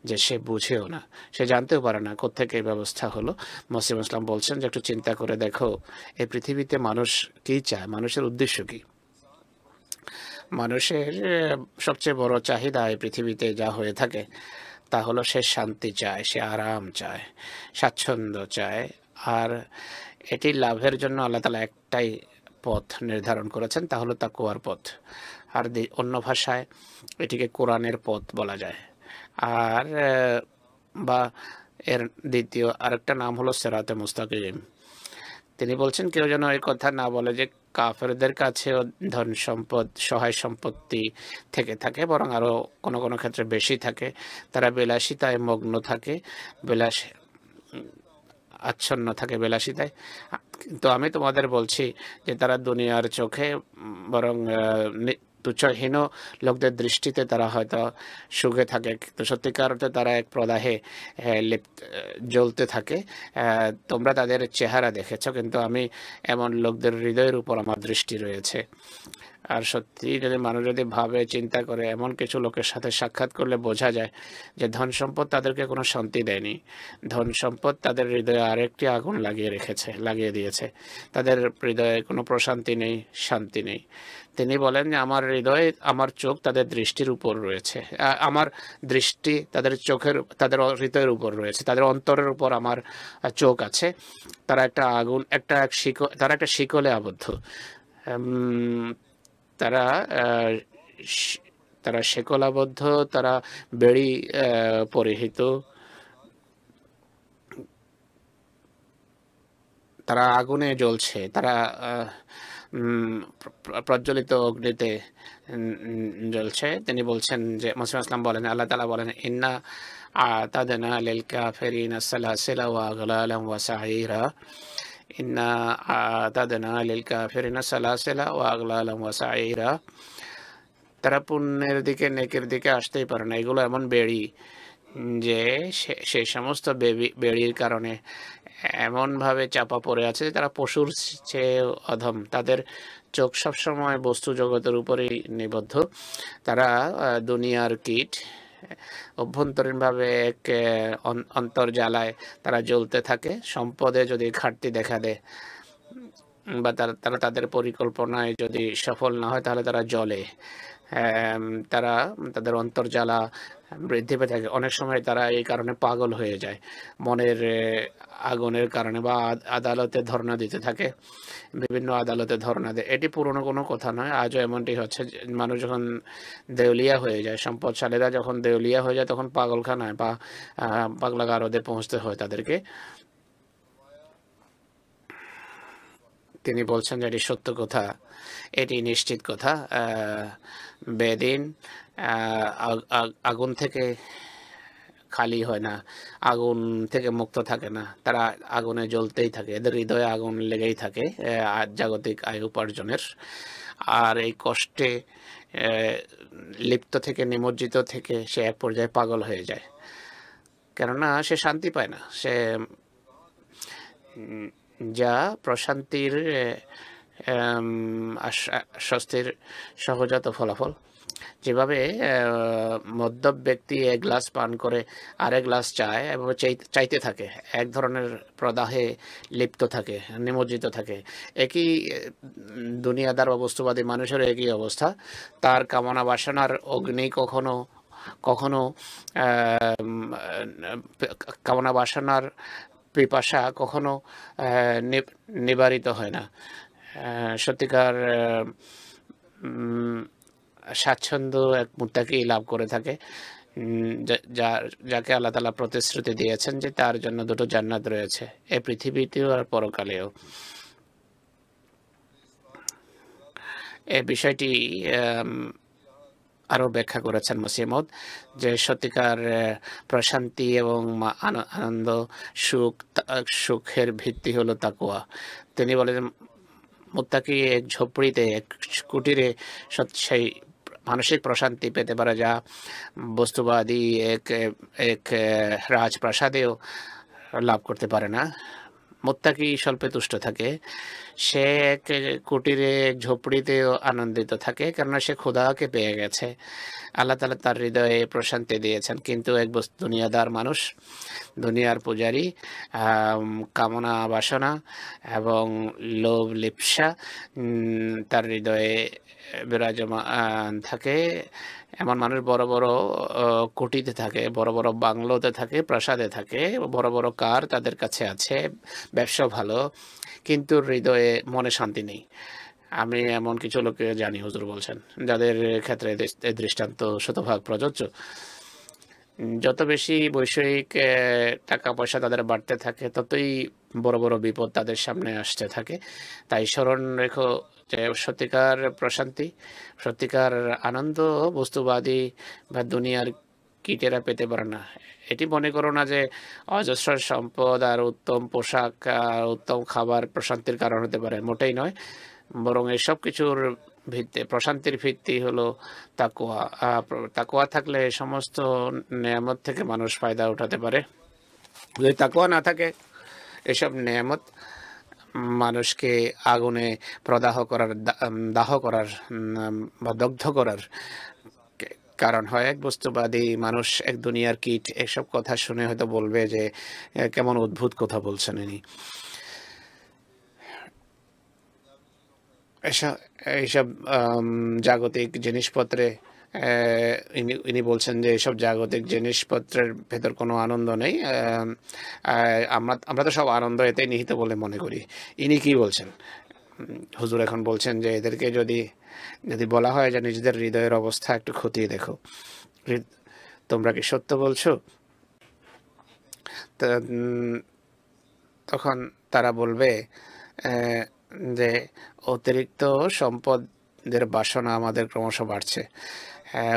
যে সে বুঝেও না সে জানতেও পারে না কোথেকে এই ব্যবস্থা হলো মসিম ইসলাম বলছেন যে একটু চিন্তা করে দেখো এই পৃথিবীতে মানুষ কী চায় মানুষের উদ্দেশ্য কী মানুষের সবচেয়ে বড় চাহিদা এই পৃথিবীতে যা হয়ে থাকে তা হলো সে শান্তি চায় সে আরাম চায় স্বাচ্ছন্দ্য চায় আর এটি লাভের জন্য আল্লাহ তালা একটাই পথ নির্ধারণ করেছেন তা কোয়ার পথ আর অন্য ভাষায় এটিকে কোরআনের পথ বলা যায় আর বা এর দ্বিতীয় আরেকটা নাম হলো সেরাতে মুস্তাকিম তিনি বলছেন কেউ যেন এই কথা না বলে যে কাফেরদের কাছে ধন সম্পদ সহায় সম্পত্তি থেকে থাকে বরং আরও কোনো কোনো ক্ষেত্রে বেশি থাকে তারা বিলাসিতায় মগ্ন থাকে বিলাস আচ্ছন্ন থাকে বিলাসিতায় কিন্তু আমি তোমাদের বলছি যে তারা দুনিয়ার চোখে বরং তুচ্ছহীন লোকদের দৃষ্টিতে তারা হয়তো সুখে থাকে কিন্তু সত্যিকার অর্থে তারা এক প্রদাহে লিপ্ত জ্বলতে থাকে তোমরা তাদের চেহারা দেখেছ কিন্তু আমি এমন লোকদের হৃদয়ের উপর আমার দৃষ্টি রয়েছে আর সত্যি যদি মানুষ যদি ভাবে চিন্তা করে এমন কিছু লোকের সাথে সাক্ষাৎ করলে বোঝা যায় যে ধন সম্পদ তাদেরকে কোনো শান্তি দেয়নি ধন সম্পদ তাদের হৃদয়ে আরেকটি আগুন লাগিয়ে রেখেছে লাগিয়ে দিয়েছে তাদের হৃদয়ে কোনো প্রশান্তি নেই শান্তি নেই তিনি বলেন যে আমার হৃদয়ে আমার চোখ তাদের দৃষ্টির উপর রয়েছে আমার দৃষ্টি তাদের চোখের তাদের হৃদয়ের উপর রয়েছে তাদের অন্তরের উপর আমার চোখ আছে তারা একটা আগুন একটা এক শিকল তারা একটা শিকলে আবদ্ধ তারা তারা শেকলাবদ্ধ তারা বেড়ি পরিহিত তারা আগুনে জ্বলছে তারা প্রজ্বলিত অগ্নিতে জ্বলছে তিনি বলছেন যে মসিম আসলাম বলেন আল্লাহ তালা বলেন ইন্না লেলকা লিল সালা সেলা ওয়া আলম ওয়া সাহিরা إنا أعتدنا للكافرين سلاسل وأغلالا وسعيرا তারা পুণ্যের দিকে নেকের দিকে আসতেই পারে না এগুলো এমন বেড়ি যে সেই সমস্ত বেড়ির কারণে এমনভাবে চাপা পড়ে আছে যে তারা পশুর চেয়ে অধম তাদের চোখ সবসময় বস্তু জগতের উপরেই নিবদ্ধ তারা দুনিয়ার কীট অভ্যন্তরীণভাবে এক অন্তর্জালায় তারা জ্বলতে থাকে সম্পদে যদি ঘাটতি দেখা দেয় বা তারা তারা তাদের পরিকল্পনায় যদি সফল না হয় তাহলে তারা জলে তারা তাদের অন্তর্জালা বৃদ্ধি পেয়ে থাকে অনেক সময় তারা এই কারণে পাগল হয়ে যায় মনের আগুনের কারণে বা আদালতে ধর্ণা দিতে থাকে বিভিন্ন আদালতে ধর্ণা দেয় এটি পুরনো কোনো কথা নয় আজও এমনটি হচ্ছে মানুষ যখন দেউলিয়া হয়ে যায় সম্পদশালীরা যখন দেউলিয়া হয়ে যায় তখন পাগলখানায় বা পাগলাগারদে পৌঁছতে হয় তাদেরকে তিনি বলছেন যে এটি সত্য কথা এটি নিশ্চিত কথা বেদিন আগুন থেকে খালি হয় না আগুন থেকে মুক্ত থাকে না তারা আগুনে জ্বলতেই থাকে এদের হৃদয়ে আগুন লেগেই থাকে জাগতিক আয় উপার্জনের আর এই কষ্টে লিপ্ত থেকে নিমজ্জিত থেকে সে এক পর্যায়ে পাগল হয়ে যায় কেননা সে শান্তি পায় না সে যা প্রশান্তির স্বস্তির সহজাত ফলাফল যেভাবে মদ্যপ ব্যক্তি এক গ্লাস পান করে আরেক গ্লাস চায় এভাবে চাইতে থাকে এক ধরনের প্রদাহে লিপ্ত থাকে নিমজ্জিত থাকে একই দুনিয়াদার বস্তুবাদী মানুষের একই অবস্থা তার কামনা বাসনার অগ্নি কখনো কখনো কামনা বাসনার পিপাসা কখনো নিবারিত হয় না সত্যিকার স্বাচ্ছন্দ্য এক মুত্তাকেই লাভ করে থাকে যা যাকে আল্লাহ তালা প্রতিশ্রুতি দিয়েছেন যে তার জন্য দুটো জান্নাত রয়েছে এ পৃথিবীতেও আর পরকালেও এ বিষয়টি আরও ব্যাখ্যা করেছেন মুসিমদ যে সত্যিকার প্রশান্তি এবং আনন্দ সুখ সুখের ভিত্তি হলো তাকুয়া তিনি বলেন মোত্তাকি এক ঝোপড়িতে এক কুটিরে সেই মানসিক প্রশান্তি পেতে পারে যা বস্তুবাদী এক এক রাজপ্রাসাদেও লাভ করতে পারে না মোত্তাকি স্বল্পে তুষ্ট থাকে সে এক কুটিরে এক আনন্দিত থাকে কেননা সে খোদাকে পেয়ে গেছে আল্লাহ তালা তার হৃদয়ে প্রশান্তি দিয়েছেন কিন্তু এক দুনিয়াদার মানুষ দুনিয়ার পূজারী কামনা বাসনা এবং লোভ লিপসা তার হৃদয়ে বিরাজমান থাকে এমন মানুষ বড় বড় কুটিতে থাকে বড় বড় বাংলোতে থাকে প্রাসাদে থাকে বড় বড় কার তাদের কাছে আছে ব্যবসা ভালো কিন্তু হৃদয়ে মনে শান্তি নেই আমি এমন কিছু লোককে জানি হুজুর বলছেন যাদের ক্ষেত্রে দৃষ্টান্ত শতভাগ প্রযোজ্য যত বেশি বৈষয়িক টাকা পয়সা তাদের বাড়তে থাকে ততই বড় বড় বিপদ তাদের সামনে আসতে থাকে তাই স্মরণ রেখো যে সত্যিকার প্রশান্তি সত্যিকার আনন্দ বস্তুবাদী বা দুনিয়ার কীটেরা পেতে পারে না এটি মনে করো না যে অজস্র সম্পদ আর উত্তম পোশাক আর উত্তম খাবার প্রশান্তির কারণ হতে পারে মোটেই নয় বরং এসব কিছুর ভিত্তি প্রশান্তির ভিত্তি হলো তাকুয়া তাকুয়া থাকলে সমস্ত নিয়ামত থেকে মানুষ ফায়দা উঠাতে পারে যদি তাকুয়া না থাকে এসব নিয়ামত মানুষকে আগুনে প্রদাহ করার দাহ করার বা দগ্ধ করার কারণ হয় এক বস্তুবাদী মানুষ এক দুনিয়ার কিট এসব কথা শুনে হয়তো বলবে যে কেমন অদ্ভুত কথা বলছেন ইনি এইসব জাগতিক জিনিসপত্রে ইনি ইনি বলছেন যে এসব জাগতিক জিনিসপত্রের ভেতর কোনো আনন্দ নেই আমরা আমরা তো সব আনন্দ এতে নিহিত বলে মনে করি ইনি কি বলছেন হুজুর এখন বলছেন যে এদেরকে যদি যদি বলা হয় যে নিজেদের হৃদয়ের অবস্থা একটু খতিয়ে দেখো তোমরা কি সত্য বলছো তখন তারা বলবে যে অতিরিক্ত সম্পদের বাসনা আমাদের ক্রমশ বাড়ছে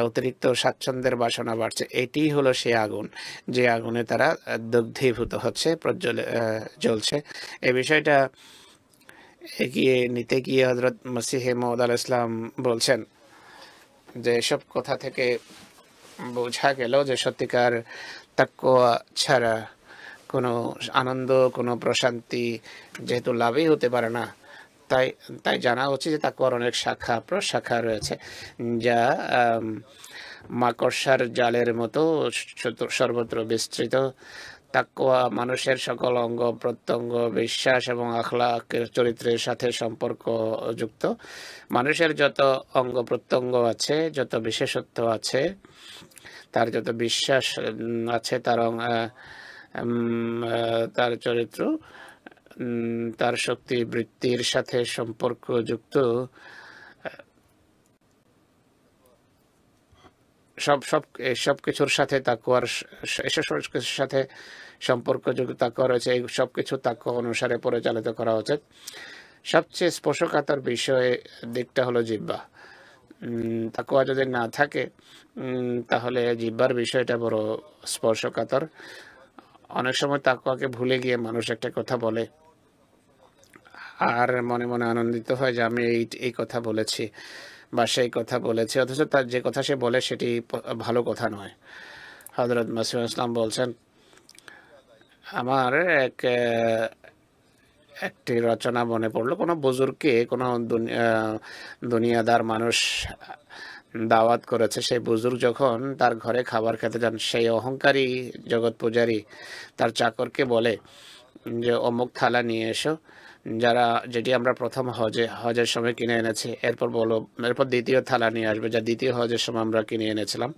অতিরিক্ত স্বাচ্ছন্দ্যের বাসনা বাড়ছে এটি হলো সে আগুন যে আগুনে তারা দগ্ধীভূত হচ্ছে প্রজ্বল জ্বলছে এ বিষয়টা এগিয়ে নিতে গিয়ে হজরত মসিহে মৌদ আল ইসলাম বলছেন যে সব কথা থেকে বোঝা গেল যে সত্যিকার তাকোয়া ছাড়া কোনো আনন্দ কোনো প্রশান্তি যেহেতু লাভই হতে পারে না তাই তাই জানা উচিত যে তাকুয়ার অনেক শাখা প্রশাখা রয়েছে যা মাকড়সার জালের মতো সর্বত্র বিস্তৃত তাকুয়া মানুষের সকল অঙ্গ প্রত্যঙ্গ বিশ্বাস এবং আখলাকের চরিত্রের সাথে সম্পর্কযুক্ত মানুষের যত অঙ্গ প্রত্যঙ্গ আছে যত বিশেষত্ব আছে তার যত বিশ্বাস আছে তার তার চরিত্র তার শক্তি বৃত্তির সাথে সম্পর্কযুক্ত সব সব সব কিছুর সাথে তাকুয়ার এসব সাথে সম্পর্কযোগ তাকুয়া রয়েছে এই সব কিছু তাকুয়া অনুসারে পরিচালিত করা উচিত সবচেয়ে স্পর্শকাতর বিষয়ে দিকটা হলো জিব্বা তাকুয়া যদি না থাকে তাহলে জিব্বার বিষয়টা বড় স্পর্শকাতর অনেক সময় তাকুয়াকে ভুলে গিয়ে মানুষ একটা কথা বলে আর মনে মনে আনন্দিত হয় যে আমি এই এই কথা বলেছি বা সেই কথা বলেছে অথচ তার যে কথা সে বলে সেটি ভালো কথা নয় হজরত মাসিম ইসলাম বলছেন আমার এক একটি রচনা মনে পড়লো কোনো বুজুর্গকে কোনো দুনিয়াদার মানুষ দাওয়াত করেছে সেই বুজুর্গ যখন তার ঘরে খাবার খেতে যান সেই অহংকারী জগৎ পূজারী তার চাকরকে বলে যে অমুক থালা নিয়ে এসো যারা যেটি আমরা প্রথম হজে হজের সময় কিনে এনেছি এরপর বলো এরপর দ্বিতীয় থালা নিয়ে আসবে যা দ্বিতীয় হজের সময় আমরা কিনে এনেছিলাম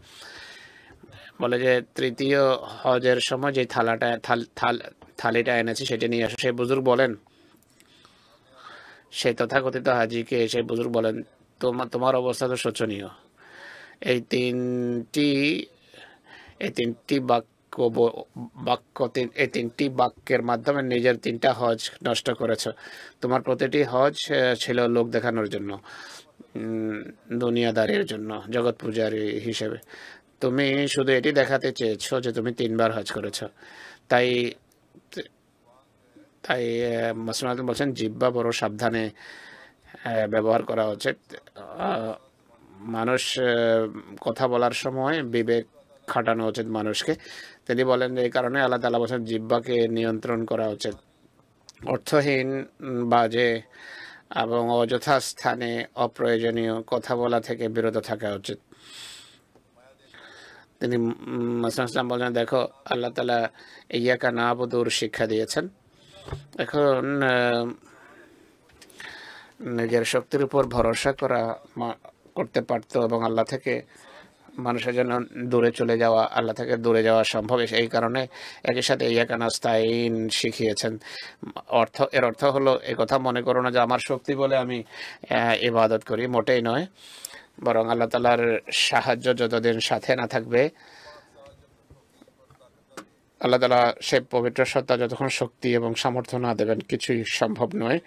বলে যে তৃতীয় হজের সময় যে থালাটা থাল থাল থালিটা এনেছি সেটা নিয়ে আসো সেই বুজুর্গ বলেন সে তথাকথিত হাজিকে সেই বুজুর্গ বলেন তোমার তোমার অবস্থা তো শোচনীয় এই তিনটি এই তিনটি বাক্য বাক্য বাক্য এই তিনটি বাক্যের মাধ্যমে নিজের তিনটা হজ নষ্ট করেছ তোমার প্রতিটি হজ ছিল লোক দেখানোর জন্য দুনিয়াদারির জন্য জগৎ পূজারী হিসেবে তুমি শুধু এটি দেখাতে চেয়েছ যে তুমি তিনবার হজ করেছ তাই তাই মাসুমাত বলছেন জিব্বা বড় সাবধানে ব্যবহার করা উচিত মানুষ কথা বলার সময় বিবেক খাটানো উচিত মানুষকে তিনি বলেন যে এই কারণে আল্লাহ তালা বলছেন জিব্বাকে নিয়ন্ত্রণ করা উচিত অর্থহীন বাজে এবং অযথা স্থানে অপ্রয়োজনীয় কথা বলা থেকে বিরত থাকা উচিত তিনি মাসলাম বলছেন দেখো আল্লাহ তালা ইয়াকা না বদুর শিক্ষা দিয়েছেন এখন নিজের শক্তির উপর ভরসা করা করতে পারতো এবং আল্লাহ থেকে মানুষের জন্য দূরে চলে যাওয়া আল্লাহ থেকে দূরে যাওয়া সম্ভব এই কারণে একই সাথে ইয়াকান আস্তাইন শিখিয়েছেন অর্থ এর অর্থ হলো এ কথা মনে করো না যে আমার শক্তি বলে আমি ইবাদত করি মোটেই নয় বরং আল্লাহ তালার সাহায্য যতদিন সাথে না থাকবে আল্লাহ তালা সে পবিত্র সত্তা যতক্ষণ শক্তি এবং সামর্থ্য না দেবেন কিছুই সম্ভব নয়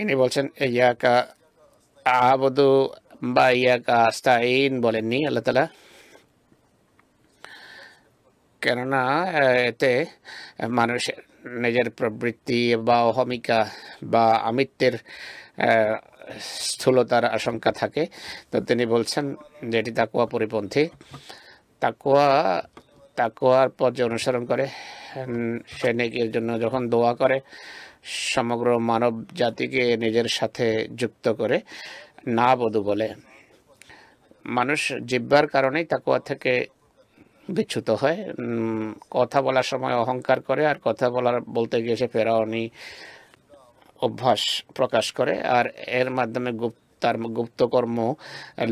ইনি বলছেন ইয়াকা আবদু বা ইয়াকা বলেননি আল্লাহ তালা কেননা এতে মানুষের নিজের প্রবৃত্তি বা অহমিকা বা আমিত্বের স্থূলতার আশঙ্কা থাকে তো তিনি বলছেন যে এটি তাকুয়া পরিপন্থী তাকুয়া তাকুয়ার পথ যে অনুসরণ করে সে নেকির জন্য যখন দোয়া করে সমগ্র মানব জাতিকে নিজের সাথে যুক্ত করে না বধু বলে মানুষ জিব্বার কারণেই তাকুয়া থেকে বিচ্ছুত হয় কথা বলার সময় অহংকার করে আর কথা বলার বলতে গিয়ে সে ফেরাওনি অভ্যাস প্রকাশ করে আর এর মাধ্যমে গুপ্ত তার গুপ্তকর্ম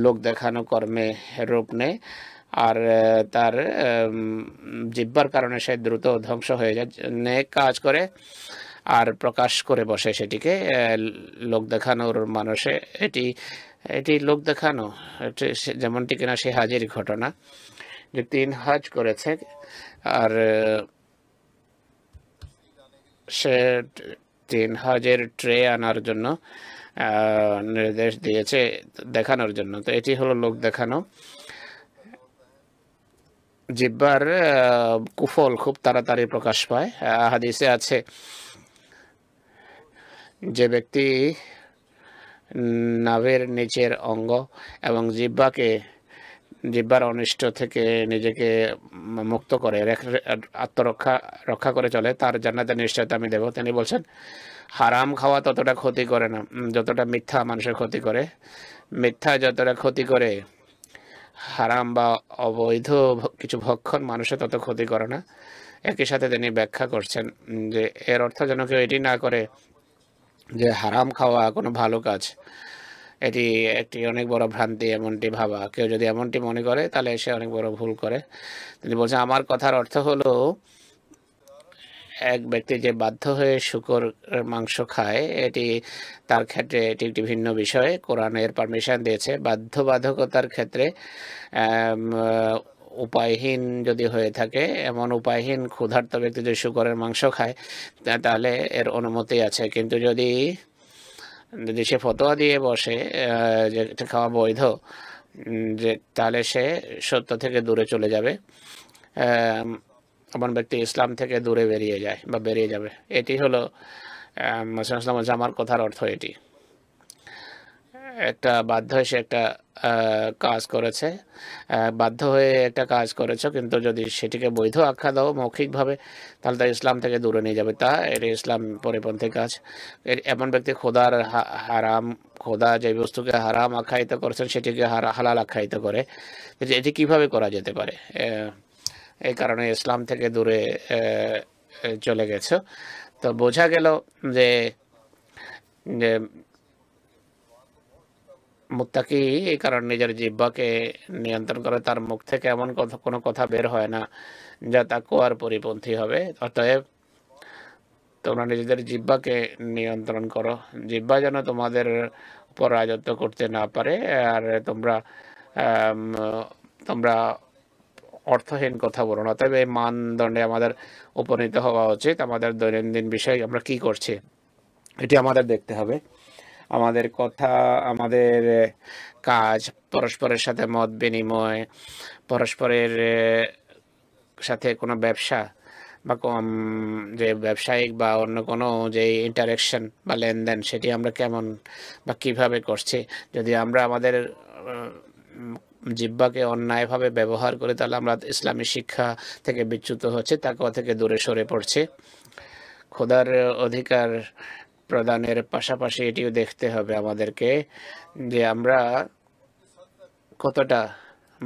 লোক দেখানো কর্মে রূপ নেয় আর তার জিব্বার কারণে সে দ্রুত ধ্বংস হয়ে যায় নে কাজ করে আর প্রকাশ করে বসে সেটিকে লোক দেখানোর মানুষে এটি এটি লোক দেখানো যেমনটি কিনা সে হাজির ঘটনা যে তিন হাজ করেছে আর সে তিন হাজের ট্রে আনার জন্য নির্দেশ দিয়েছে দেখানোর জন্য তো এটি হলো লোক দেখানো জিব্বার কুফল খুব তাড়াতাড়ি প্রকাশ পায় হাদিসে আছে যে ব্যক্তি নাভের নিচের অঙ্গ এবং জিব্বাকে জিব্বার অনিষ্ট থেকে নিজেকে মুক্ত করে আত্মরক্ষা রক্ষা করে চলে তার জান্নাতের নিশ্চয়তা আমি দেব তিনি বলছেন হারাম খাওয়া ততটা ক্ষতি করে না যতটা মিথ্যা মানুষের ক্ষতি করে মিথ্যা যতটা ক্ষতি করে হারাম বা অবৈধ কিছু ভক্ষণ মানুষের তত ক্ষতি করে না একই সাথে তিনি ব্যাখ্যা করছেন যে এর অর্থ যেন কেউ এটি না করে যে হারাম খাওয়া কোনো ভালো কাজ এটি একটি অনেক বড় ভ্রান্তি এমনটি ভাবা কেউ যদি এমনটি মনে করে তাহলে সে অনেক বড় ভুল করে তিনি বলছেন আমার কথার অর্থ হলো এক ব্যক্তি যে বাধ্য হয়ে শুকর মাংস খায় এটি তার ক্ষেত্রে এটি একটি ভিন্ন বিষয় কোরআনের পারমিশন দিয়েছে বাধ্যবাধকতার ক্ষেত্রে উপায়হীন যদি হয়ে থাকে এমন উপায়হীন ক্ষুধার্ত ব্যক্তি যদি শুকরের মাংস খায় তাহলে এর অনুমতি আছে কিন্তু যদি যদি সে ফতোয়া দিয়ে বসে যে খাওয়া বৈধ যে তাহলে সে সত্য থেকে দূরে চলে যাবে এমন ব্যক্তি ইসলাম থেকে দূরে বেরিয়ে যায় বা বেরিয়ে যাবে এটি হলো মাসলাম জামার কথার অর্থ এটি একটা বাধ্য হয়ে সে একটা কাজ করেছে বাধ্য হয়ে একটা কাজ করেছ কিন্তু যদি সেটিকে বৈধ আখ্যা দাও মৌখিকভাবে তাহলে তা ইসলাম থেকে দূরে নিয়ে যাবে তা এটা ইসলাম পরিপন্থী কাজ এমন ব্যক্তি খোদার হারাম খোদা যে বস্তুকে হারাম আখ্যায়িত করেছেন সেটিকে হালাল আখ্যায়িত করে এটি কিভাবে করা যেতে পারে এই কারণে ইসলাম থেকে দূরে চলে গেছে তো বোঝা গেল যে মুক্তাকি এই কারণ নিজের জিব্বাকে নিয়ন্ত্রণ করে তার মুখ থেকে এমন কোনো কথা বের হয় না যা তা কোয়ার পরিপন্থী হবে অতএব তোমরা নিজেদের জিব্বাকে নিয়ন্ত্রণ করো জিব্বা যেন তোমাদের উপর রাজত্ব করতে না পারে আর তোমরা তোমরা অর্থহীন কথা বলো না তবে এই মানদণ্ডে আমাদের উপনীত হওয়া উচিত আমাদের দৈনন্দিন বিষয়ে আমরা কি করছি এটি আমাদের দেখতে হবে আমাদের কথা আমাদের কাজ পরস্পরের সাথে মত বিনিময় পরস্পরের সাথে কোনো ব্যবসা বা কম যে ব্যবসায়িক বা অন্য কোনো যে ইন্টারেকশন বা লেনদেন সেটি আমরা কেমন বা কিভাবে করছি যদি আমরা আমাদের জিব্বাকে অন্যায়ভাবে ব্যবহার করে তাহলে আমরা ইসলামী শিক্ষা থেকে বিচ্যুত হচ্ছে তাকে থেকে দূরে সরে পড়ছে খোদার অধিকার প্রদানের পাশাপাশি এটিও দেখতে হবে আমাদেরকে যে আমরা কতটা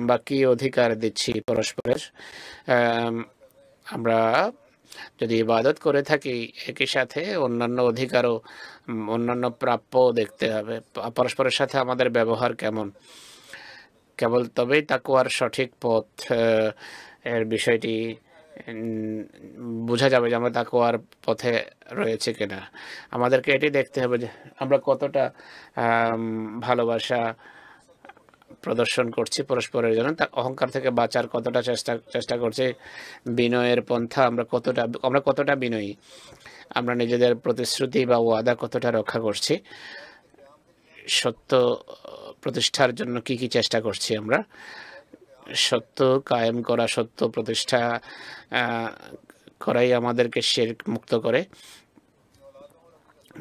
বা কী অধিকার দিচ্ছি পরস্পরের আমরা যদি ইবাদত করে থাকি একই সাথে অন্যান্য অধিকারও অন্যান্য প্রাপ্য দেখতে হবে পরস্পরের সাথে আমাদের ব্যবহার কেমন কেবল তবেই তাকুয়ার সঠিক পথ এর বিষয়টি বোঝা যাবে যে আমরা তাকোয়ার পথে রয়েছে কিনা আমাদেরকে এটি দেখতে হবে যে আমরা কতটা ভালোবাসা প্রদর্শন করছি পরস্পরের জন্য তা অহংকার থেকে বাঁচার কতটা চেষ্টা চেষ্টা করছি বিনয়ের পন্থা আমরা কতটা আমরা কতটা বিনয়ী আমরা নিজেদের প্রতিশ্রুতি বা ওয়াদা কতটা রক্ষা করছি সত্য প্রতিষ্ঠার জন্য কি কি চেষ্টা করছি আমরা সত্য কায়েম করা সত্য প্রতিষ্ঠা করাই আমাদেরকে শের মুক্ত করে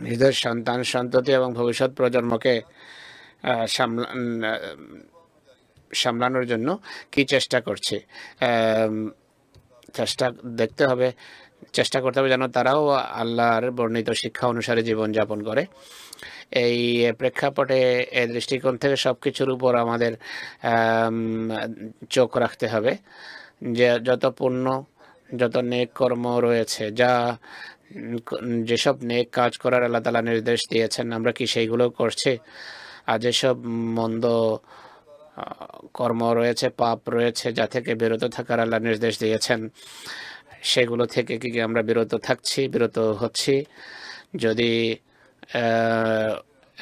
নিজেদের সন্তান সন্ততি এবং ভবিষ্যৎ প্রজন্মকে সামলানোর জন্য কি চেষ্টা করছে চেষ্টা দেখতে হবে চেষ্টা করতে হবে যেন তারাও আল্লাহর বর্ণিত শিক্ষা অনুসারে জীবনযাপন করে এই প্রেক্ষাপটে এই দৃষ্টিকোণ থেকে সব কিছুর উপর আমাদের চোখ রাখতে হবে যে যত পুণ্য যত নেক কর্ম রয়েছে যা যেসব নেক কাজ করার আল্লাহ তালা নির্দেশ দিয়েছেন আমরা কি সেইগুলো করছি আর যেসব মন্দ কর্ম রয়েছে পাপ রয়েছে যা থেকে বিরত থাকার আল্লাহ নির্দেশ দিয়েছেন সেগুলো থেকে কি আমরা বিরত থাকছি বিরত হচ্ছি যদি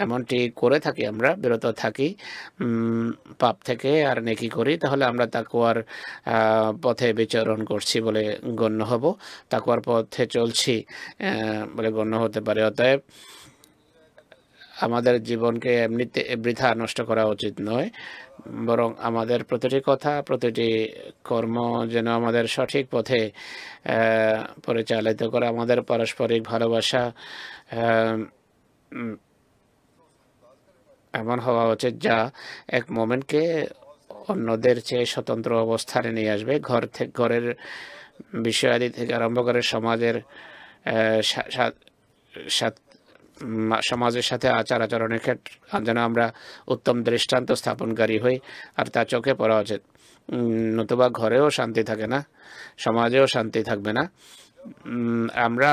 এমনটি করে থাকি আমরা বিরত থাকি পাপ থেকে আর নেকি করি তাহলে আমরা তাকুয়ার পথে বিচরণ করছি বলে গণ্য হব তাকুয়ার পথে চলছি বলে গণ্য হতে পারে অতএব আমাদের জীবনকে এমনিতে বৃথা নষ্ট করা উচিত নয় বরং আমাদের প্রতিটি কথা প্রতিটি কর্ম যেন আমাদের সঠিক পথে পরিচালিত করে আমাদের পারস্পরিক ভালোবাসা এমন হওয়া উচিত যা এক মোমেন্টকে অন্যদের চেয়ে স্বতন্ত্র অবস্থানে নিয়ে আসবে ঘর থেকে ঘরের বিষয়াদি থেকে আরম্ভ করে সমাজের সমাজের সাথে আচার আচরণের ক্ষেত্রে যেন আমরা উত্তম দৃষ্টান্ত স্থাপনকারী হই আর তা চোখে পড়া উচিত নতুবা ঘরেও শান্তি থাকে না সমাজেও শান্তি থাকবে না আমরা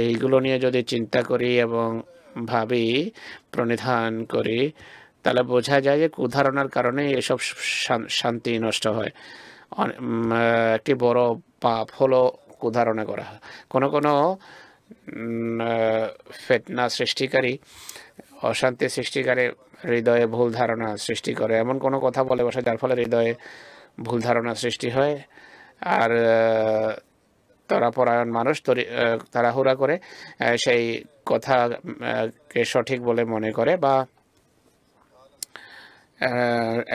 এইগুলো নিয়ে যদি চিন্তা করি এবং ভাবি প্রণিধান করি তাহলে বোঝা যায় যে কুধারণার কারণে এসব শান্তি নষ্ট হয় একটি বড় পাপ হলো কুধারণা করা কোনো কোনো ফেটনা সৃষ্টিকারী অশান্তি সৃষ্টিকারী হৃদয়ে ভুল ধারণা সৃষ্টি করে এমন কোনো কথা বলে বসে যার ফলে হৃদয়ে ভুল ধারণা সৃষ্টি হয় আর তারা পরায়ণ মানুষ তরি তাড়াহুড়া করে সেই কথাকে সঠিক বলে মনে করে বা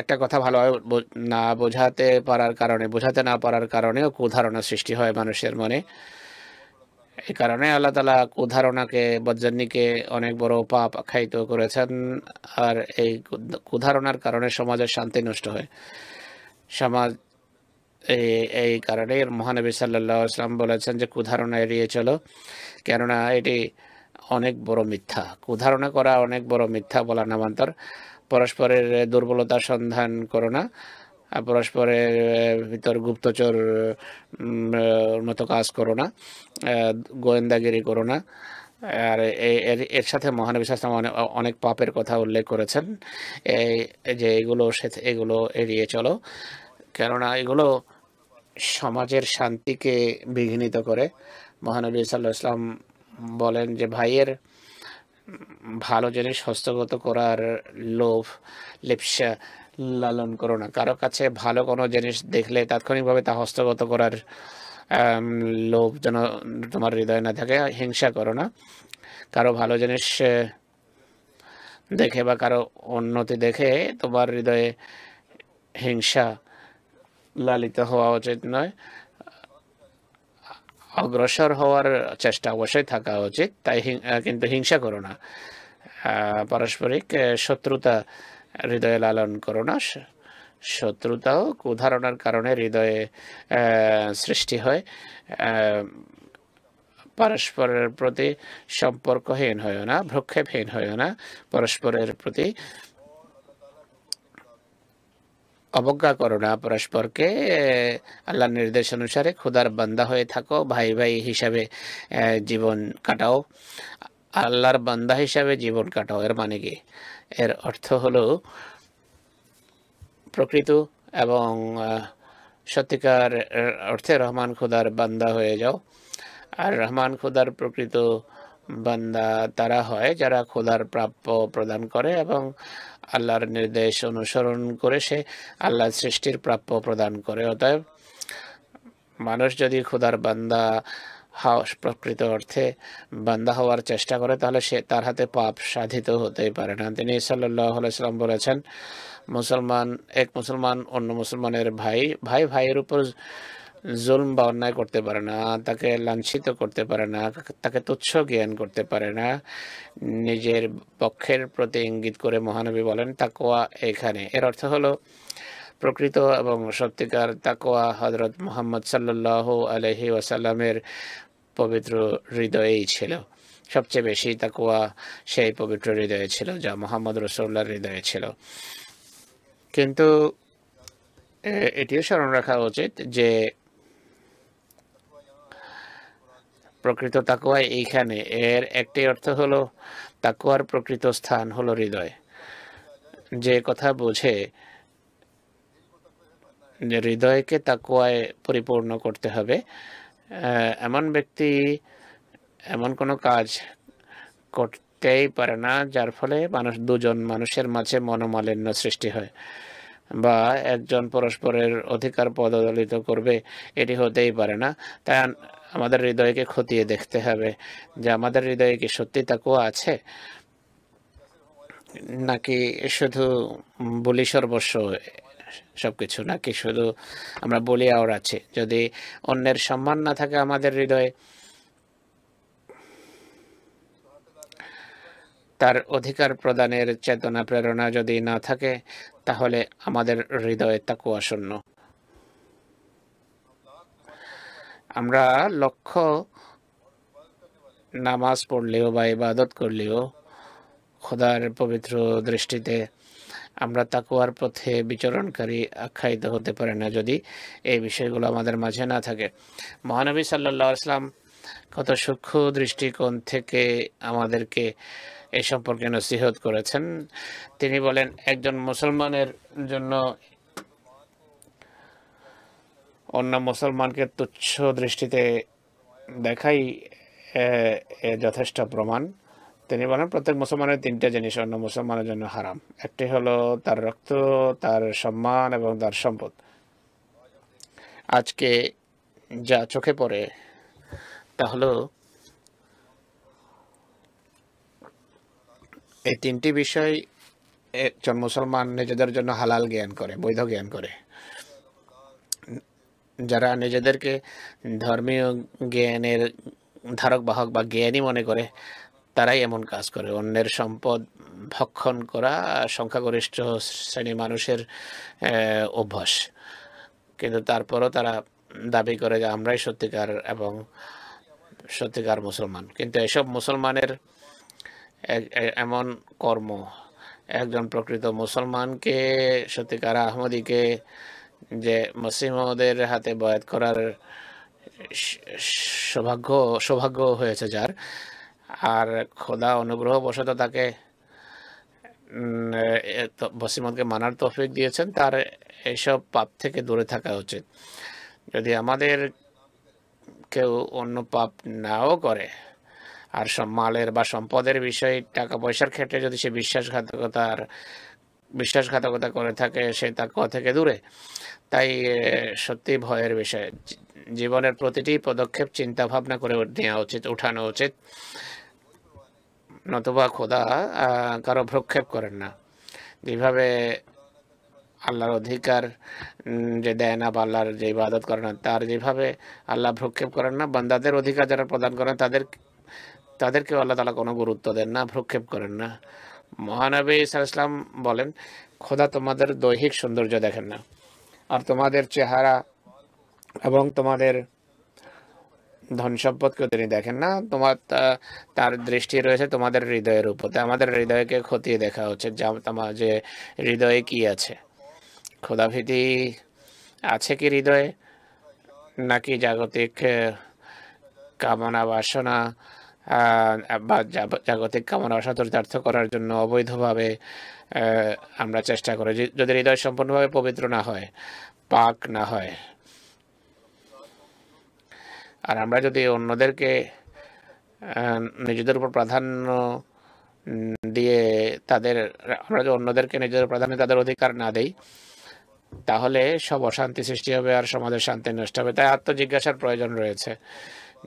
একটা কথা ভালোভাবে না বোঝাতে পারার কারণে বোঝাতে না পারার কারণেও কুধারণা সৃষ্টি হয় মানুষের মনে এই কারণে আল্লাহ তালা কুধারণাকে বজ্জান্নিকে অনেক বড় পাপ আখ্যায়িত করেছেন আর এই কুধারণার কারণে সমাজের শান্তি নষ্ট হয় সমাজ এই কারণে মহানবী সাল্লাহ ইসলাম বলেছেন যে কুধারণা এড়িয়ে চলো কেননা এটি অনেক বড় মিথ্যা কুধারণা করা অনেক বড় মিথ্যা বলা নামান্তর পরস্পরের দুর্বলতা সন্ধান করো না পরস্পরের ভিতর গুপ্তচর মতো কাজ করো না গোয়েন্দাগিরি করো না আর এর সাথে মহানবী অনেক অনেক পাপের কথা উল্লেখ করেছেন এই যে এগুলো এগুলো এড়িয়ে চলো কেননা এগুলো সমাজের শান্তিকে বিঘ্নিত করে মহানবী সাল্লাহ ইসলাম বলেন যে ভাইয়ের ভালো জিনিস হস্তগত করার লোভ লিপসা লালন করো না কারো কাছে ভালো কোনো জিনিস দেখলে তাৎক্ষণিকভাবে তা হস্তগত করার লোভ যেন তোমার হৃদয় না থাকে হিংসা করো না কারো ভালো জিনিস দেখে বা কারো উন্নতি দেখে তোমার হৃদয়ে হিংসা লালিত হওয়া উচিত নয় অগ্রসর হওয়ার চেষ্টা অবশ্যই থাকা উচিত তাই কিন্তু হিংসা করো না পারস্পরিক শত্রুতা হৃদয়ে লালন করো না শত্রুতাও হোক উদাহরণের কারণে হৃদয়ে সৃষ্টি হয় পরস্পরের প্রতি সম্পর্কহীন হয় না ভ্রক্ষেপহীন হয় না পরস্পরের প্রতি অবজ্ঞা করো না পরস্পরকে আল্লাহর নির্দেশ অনুসারে ক্ষুদার বান্দা হয়ে থাকো ভাই ভাই হিসাবে জীবন কাটাও আল্লাহর বান্দা হিসাবে জীবন কাটাও এর মানে কি এর অর্থ হলো প্রকৃত এবং সত্যিকার অর্থে রহমান খুদার বান্দা হয়ে যাও আর রহমান খুদার প্রকৃত বান্দা তারা হয় যারা খোদার প্রাপ্য প্রদান করে এবং আল্লাহর নির্দেশ অনুসরণ করে সে আল্লাহর সৃষ্টির প্রাপ্য প্রদান করে অতএব মানুষ যদি খোদার বান্দা হাওস প্রকৃত অর্থে বান্দা হওয়ার চেষ্টা করে তাহলে সে তার হাতে পাপ সাধিত হতেই পারে না তিনি সাল্লাহ আলাইসাল্লাম বলেছেন মুসলমান এক মুসলমান অন্য মুসলমানের ভাই ভাই ভাইয়ের উপর জুলম বা অন্যায় করতে পারে না তাকে লাঞ্ছিত করতে পারে না তাকে তুচ্ছ জ্ঞান করতে পারে না নিজের পক্ষের প্রতি ইঙ্গিত করে মহানবী বলেন তাকোয়া এখানে এর অর্থ হলো প্রকৃত এবং সত্যিকার তাকোয়া হজরত মোহাম্মদ সাল্লাহ আলহি ওয়াসাল্লামের পবিত্র হৃদয়েই ছিল সবচেয়ে বেশি তাকুয়া সেই পবিত্র হৃদয়ে ছিল যা মোহাম্মদ রসোল্লার হৃদয়ে ছিল কিন্তু এটিও স্মরণ রাখা উচিত যে প্রকৃত তাকুয়া এইখানে এর একটি অর্থ হলো তাকুয়ার প্রকৃত স্থান হলো হৃদয় যে কথা বোঝে যে হৃদয়কে তাকুয়ায় পরিপূর্ণ করতে হবে এমন ব্যক্তি এমন কোনো কাজ করতেই পারে না যার ফলে মানুষ দুজন মানুষের মাঝে মনোমালিন্য সৃষ্টি হয় বা একজন পরস্পরের অধিকার পদদলিত করবে এটি হতেই পারে না তাই আমাদের হৃদয়কে খতিয়ে দেখতে হবে যে আমাদের হৃদয়ে কি সত্যি তাকুয়া আছে নাকি শুধু বলি সর্বস্ব সব কিছু নাকি শুধু আমরা বলি আওর আছে যদি অন্যের সম্মান না থাকে আমাদের হৃদয়ে তার অধিকার প্রদানের চেতনা প্রেরণা যদি না থাকে তাহলে আমাদের হৃদয়ে তাকুয়া শূন্য আমরা লক্ষ্য নামাজ পড়লেও বা ইবাদত করলেও খোদার পবিত্র দৃষ্টিতে আমরা তাকুয়ার পথে বিচরণকারী আখ্যায়িত হতে পারে না যদি এই বিষয়গুলো আমাদের মাঝে না থাকে মহানবী সাল্লাহ আসলাম কত সূক্ষ্ম দৃষ্টিকোণ থেকে আমাদেরকে এ সম্পর্কে নসিহত করেছেন তিনি বলেন একজন মুসলমানের জন্য অন্য মুসলমানকে তুচ্ছ দৃষ্টিতে দেখাই যথেষ্ট প্রমাণ তিনি বলেন প্রত্যেক মুসলমানের তিনটে জিনিস অন্য মুসলমানের জন্য হারাম একটি হলো তার রক্ত তার সম্মান এবং তার সম্পদ আজকে যা চোখে পড়ে তা হলো এই তিনটি বিষয় একজন মুসলমান নিজেদের জন্য হালাল জ্ঞান করে বৈধ জ্ঞান করে যারা নিজেদেরকে ধর্মীয় জ্ঞানের ধারক বাহক বা জ্ঞানী মনে করে তারাই এমন কাজ করে অন্যের সম্পদ ভক্ষণ করা সংখ্যাগরিষ্ঠ শ্রেণী মানুষের অভ্যাস কিন্তু তারপরও তারা দাবি করে যে আমরাই সত্যিকার এবং সত্যিকার মুসলমান কিন্তু এসব মুসলমানের এমন কর্ম একজন প্রকৃত মুসলমানকে সত্যিকার আহমদিকে যে মুসলিমদের হাতে বয়াত করার সৌভাগ্য সৌভাগ্য হয়েছে যার আর খোদা অনুগ্রহ বশত তাকে বসিমদকে মানার তফিক দিয়েছেন তার এসব পাপ থেকে দূরে থাকা উচিত যদি আমাদের কেউ অন্য পাপ নাও করে আর মালের বা সম্পদের বিষয়ে টাকা পয়সার ক্ষেত্রে যদি সে বিশ্বাসঘাতকতার বিশ্বাসঘাতকতা করে থাকে সে তার ক থেকে দূরে তাই সত্যি ভয়ের বিষয় জীবনের প্রতিটি পদক্ষেপ চিন্তা ভাবনা করে নেওয়া উচিত উঠানো উচিত নতুবা খোদা কারো ভ্রক্ষেপ করেন না যেভাবে আল্লাহর অধিকার যে দেয় না বা আল্লাহর যে ইবাদত করে না তার যেভাবে আল্লাহ ভ্রক্ষেপ করেন না বান্দাদের অধিকার যারা প্রদান করেন তাদের তাদেরকেও আল্লাহ তালা কোনো গুরুত্ব দেন না ভ্রক্ষেপ করেন না মহানবী ইসলাম বলেন খোদা তোমাদের দৈহিক সৌন্দর্য দেখেন না আর তোমাদের চেহারা এবং তোমাদের ধন সম্পদকে তিনি দেখেন না তোমার তার দৃষ্টি রয়েছে তোমাদের হৃদয়ের উপর আমাদের হৃদয়কে খতিয়ে দেখা হচ্ছে যা তোমার যে হৃদয়ে কি আছে খোদাভীতি আছে কি হৃদয়ে নাকি জাগতিক কামনা বাসনা বা জাগতিক কামনা চরিতার্থ করার জন্য অবৈধভাবে আমরা চেষ্টা করি যদি হৃদয় সম্পূর্ণভাবে পবিত্র না হয় পাক না হয় আর আমরা যদি অন্যদেরকে নিজেদের উপর প্রাধান্য দিয়ে তাদের আমরা যদি অন্যদেরকে নিজেদের প্রাধান্য তাদের অধিকার না দেই তাহলে সব অশান্তি সৃষ্টি হবে আর সমাজের শান্তি নষ্ট হবে তাই আত্মজিজ্ঞাসার প্রয়োজন রয়েছে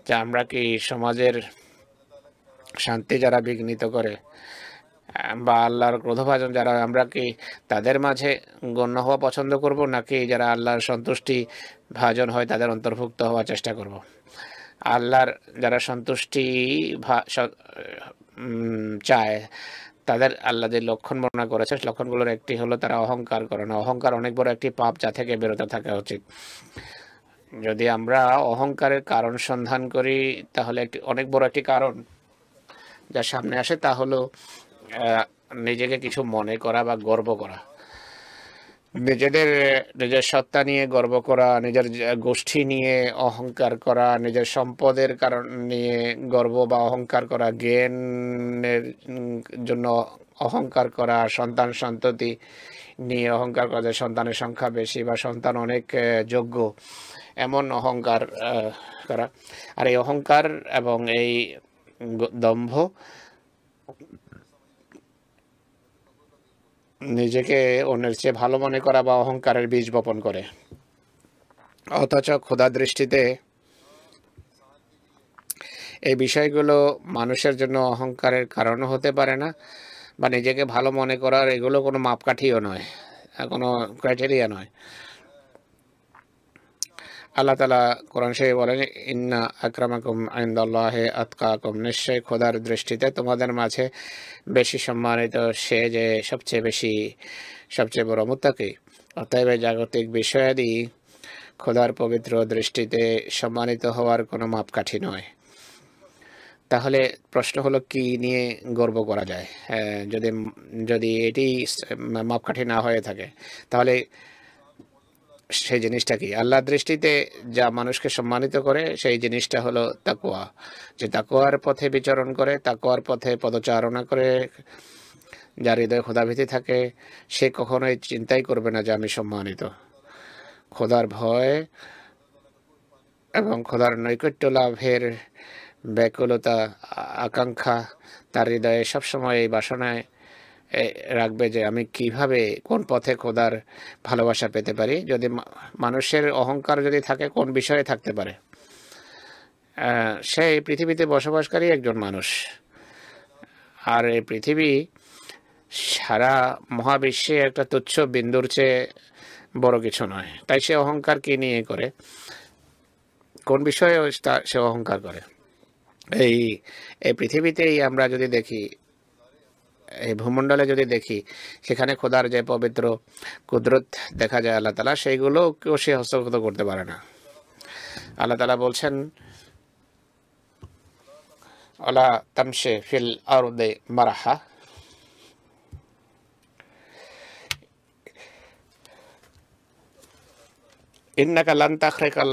যে আমরা কি সমাজের শান্তি যারা বিঘ্নিত করে বা আল্লাহর ক্রোধভাজন যারা আমরা কি তাদের মাঝে গণ্য হওয়া পছন্দ করব নাকি যারা আল্লাহর সন্তুষ্টি ভাজন হয় তাদের অন্তর্ভুক্ত হওয়ার চেষ্টা করব। আল্লাহর যারা সন্তুষ্টি চায় তাদের আল্লাহ যে লক্ষণ বর্ণনা করেছে লক্ষণগুলোর একটি হলো তারা অহংকার করে না অহংকার অনেক বড় একটি পাপ যা থেকে বেরোতে থাকা উচিত যদি আমরা অহংকারের কারণ সন্ধান করি তাহলে একটি অনেক বড় একটি কারণ যা সামনে আসে তা হলো নিজেকে কিছু মনে করা বা গর্ব করা নিজেদের নিজের সত্তা নিয়ে গর্ব করা নিজের গোষ্ঠী নিয়ে অহংকার করা নিজের সম্পদের কারণ নিয়ে গর্ব বা অহংকার করা জ্ঞানের জন্য অহংকার করা সন্তান সন্ততি নিয়ে অহংকার করা যায় সন্তানের সংখ্যা বেশি বা সন্তান অনেক যোগ্য এমন অহংকার করা আর এই অহংকার এবং এই দম্ভ নিজেকে অন্যের চেয়ে ভালো মনে করা বা অহংকারের বীজ বপন করে অথচ ক্ষুধা দৃষ্টিতে এই বিষয়গুলো মানুষের জন্য অহংকারের কারণ হতে পারে না বা নিজেকে ভালো মনে করার এগুলো কোনো মাপকাঠিও নয় কোনো ক্রাইটেরিয়া নয় আল্লাহ তালা কোরআন সাহেব বলেন ইন্না আকরামাকুম আইন্দাল্লাহে আতকাকুম নিশ্চয় খোদার দৃষ্টিতে তোমাদের মাঝে বেশি সম্মানিত সে যে সবচেয়ে বেশি সবচেয়ে বড় মোত্তাকি অতএব জাগতিক বিষয়াদি খোদার পবিত্র দৃষ্টিতে সম্মানিত হওয়ার কোনো মাপকাঠি নয় তাহলে প্রশ্ন হলো কি নিয়ে গর্ব করা যায় হ্যাঁ, যদি যদি এটি মাপকাঠি না হয়ে থাকে তাহলে সেই জিনিসটা কি আল্লাহ দৃষ্টিতে যা মানুষকে সম্মানিত করে সেই জিনিসটা হলো তাকুয়া যে তাকোয়ার পথে বিচরণ করে তাকোয়ার পথে পদচারণা করে যার হৃদয় ক্ষোধাভীতি থাকে সে কখনোই চিন্তাই করবে না যে আমি সম্মানিত খোদার ভয় এবং খোদার নৈকট্য লাভের ব্যাকুলতা আকাঙ্ক্ষা তার হৃদয়ে সবসময় এই বাসনায় রাখবে যে আমি কিভাবে কোন পথে খোদার ভালোবাসা পেতে পারি যদি মানুষের অহংকার যদি থাকে কোন বিষয়ে থাকতে পারে সে পৃথিবীতে বসবাসকারী একজন মানুষ আর এই পৃথিবী সারা মহাবিশ্বে একটা তুচ্ছ বিন্দুর চেয়ে বড় কিছু নয় তাই সে অহংকার কি নিয়ে করে কোন বিষয়ে সে অহংকার করে এই এই পৃথিবীতেই আমরা যদি দেখি এই ভূমণ্ডলে যদি দেখি সেখানে খোদার যে পবিত্র কুদরত দেখা যায় আল্লাহ তালা কেউ সে হস্তগত করতে পারে না আল্লাহ তালা বলছেন আলা ফিল মারাহা ইন্নাকা লান তাখরেকাল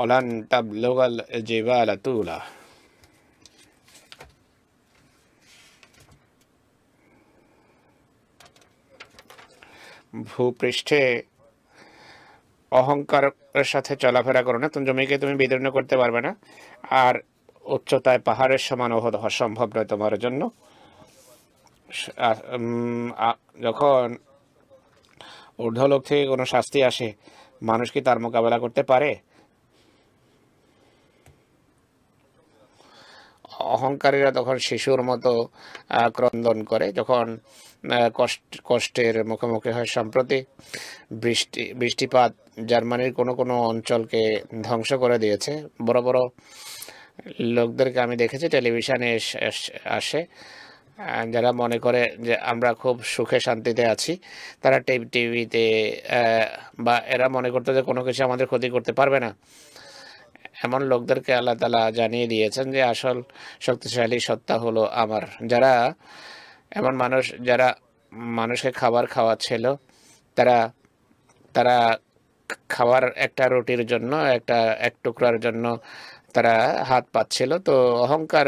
অলান তুলা ভূপৃষ্ঠে অহংকারের সাথে চলাফেরা করো না তুমি জমিকে তুমি বিদীর্ণ করতে পারবে না আর উচ্চতায় পাহাড়ের সমান হওয়া সম্ভব নয় তোমার জন্য যখন ঊর্ধ্বলোক থেকে কোনো শাস্তি আসে মানুষ কি তার মোকাবেলা করতে পারে অহংকারীরা তখন শিশুর মতো ক্রন্দন করে যখন কষ্টের মুখোমুখি হয় সম্প্রতি বৃষ্টি বৃষ্টিপাত জার্মানির কোনো কোনো অঞ্চলকে ধ্বংস করে দিয়েছে বড় বড় লোকদেরকে আমি দেখেছি টেলিভিশনে আসে যারা মনে করে যে আমরা খুব সুখে শান্তিতে আছি তারা টিভিতে বা এরা মনে করতে যে কোনো কিছু আমাদের ক্ষতি করতে পারবে না এমন লোকদেরকে আল্লাহ তালা জানিয়ে দিয়েছেন যে আসল শক্তিশালী সত্তা হলো আমার যারা এমন মানুষ যারা মানুষকে খাবার খাওয়াচ্ছিল তারা তারা খাবার একটা রুটির জন্য একটা এক টুকরার জন্য তারা হাত পাচ্ছিল তো অহংকার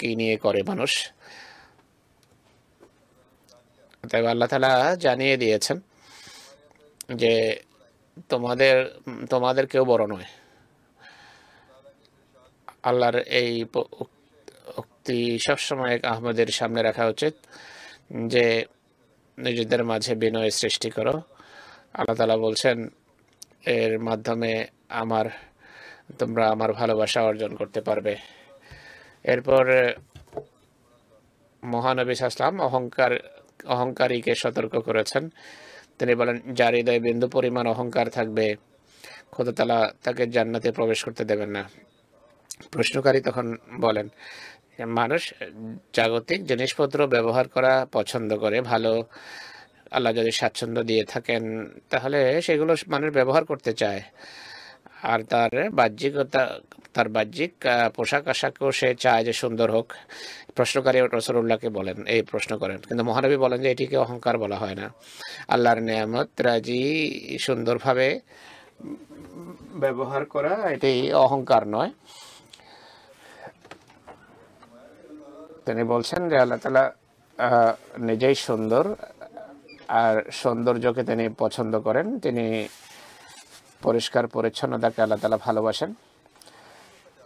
কি নিয়ে করে মানুষ তাই আল্লাহ তালা জানিয়ে দিয়েছেন যে তোমাদের তোমাদের কেউ বড় নয় আল্লাহর এই ব্যক্তি সবসময় আহমদের সামনে রাখা উচিত যে নিজেদের মাঝে বিনয় সৃষ্টি করো আল্লাহ তালা বলছেন এর মাধ্যমে আমার তোমরা আমার ভালোবাসা অর্জন করতে পারবে এরপর মহানবী সাসলাম অহংকার অহংকারীকে সতর্ক করেছেন তিনি বলেন যার হৃদয় বিন্দু পরিমাণ অহংকার থাকবে খোদাতালা তাকে জান্নাতে প্রবেশ করতে দেবেন না প্রশ্নকারী তখন বলেন মানুষ জাগতিক জিনিসপত্র ব্যবহার করা পছন্দ করে ভালো আল্লাহ যদি স্বাচ্ছন্দ্য দিয়ে থাকেন তাহলে সেগুলো মানুষ ব্যবহার করতে চায় আর তার বাহ্যিকতা তার বাহ্যিক পোশাক আশাকও সে চায় যে সুন্দর হোক প্রশ্নকারী রসরুল্লাহকে বলেন এই প্রশ্ন করেন কিন্তু মহানবী বলেন যে এটিকে অহংকার বলা হয় না আল্লাহর নিয়ামত রাজি সুন্দরভাবে ব্যবহার করা এটি অহংকার নয় তিনি বলছেন যে আল্লাহ তালা নিজেই সুন্দর আর সৌন্দর্যকে তিনি পছন্দ করেন তিনি পরিষ্কার পরিচ্ছন্নতাকে আল্লাহ তালা ভালোবাসেন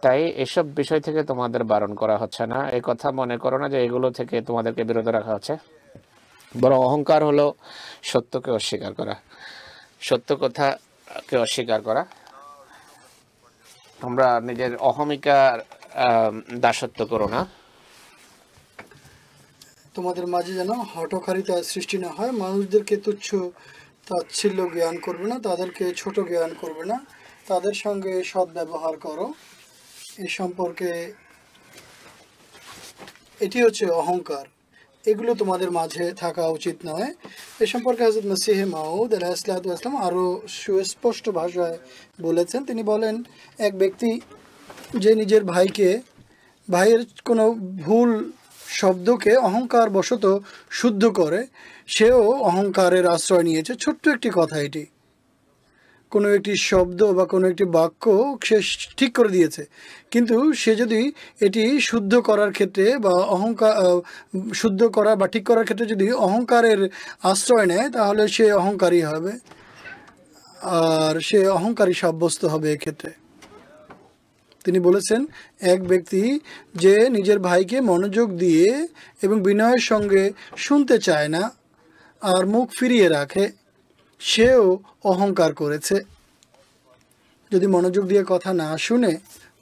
তাই এসব বিষয় থেকে তোমাদের বারণ করা হচ্ছে না এই কথা মনে করো না যে এগুলো থেকে তোমাদেরকে বিরত রাখা হচ্ছে বরং অহংকার হলো সত্যকে অস্বীকার করা সত্য কথাকে অস্বীকার করা তোমরা নিজের অহমিকার দাসত্ব করো না তোমাদের মাঝে যেন হটকারিতা সৃষ্টি না হয় মানুষদেরকে তুচ্ছ তাচ্ছিল্য জ্ঞান করবে না তাদেরকে ছোট জ্ঞান করবে না তাদের সঙ্গে সদ ব্যবহার করো এ সম্পর্কে এটি হচ্ছে অহংকার এগুলো তোমাদের মাঝে থাকা উচিত নয় এ সম্পর্কে হাজর মসিহ মাউদ আলাহিসাল্লাতু আসলাম আরও সুস্পষ্ট ভাষায় বলেছেন তিনি বলেন এক ব্যক্তি যে নিজের ভাইকে ভাইয়ের কোনো ভুল শব্দকে অহংকার বশত শুদ্ধ করে সেও অহংকারের আশ্রয় নিয়েছে ছোট্ট একটি কথা এটি কোনো একটি শব্দ বা কোনো একটি বাক্য সে ঠিক করে দিয়েছে কিন্তু সে যদি এটি শুদ্ধ করার ক্ষেত্রে বা অহংকার শুদ্ধ করা বা ঠিক করার ক্ষেত্রে যদি অহংকারের আশ্রয় নেয় তাহলে সে অহংকারী হবে আর সে অহংকারী সাব্যস্ত হবে এক্ষেত্রে তিনি বলেছেন এক ব্যক্তি যে নিজের ভাইকে মনোযোগ দিয়ে এবং বিনয়ের সঙ্গে শুনতে চায় না আর মুখ ফিরিয়ে রাখে সেও অহংকার করেছে যদি মনোযোগ দিয়ে কথা না শুনে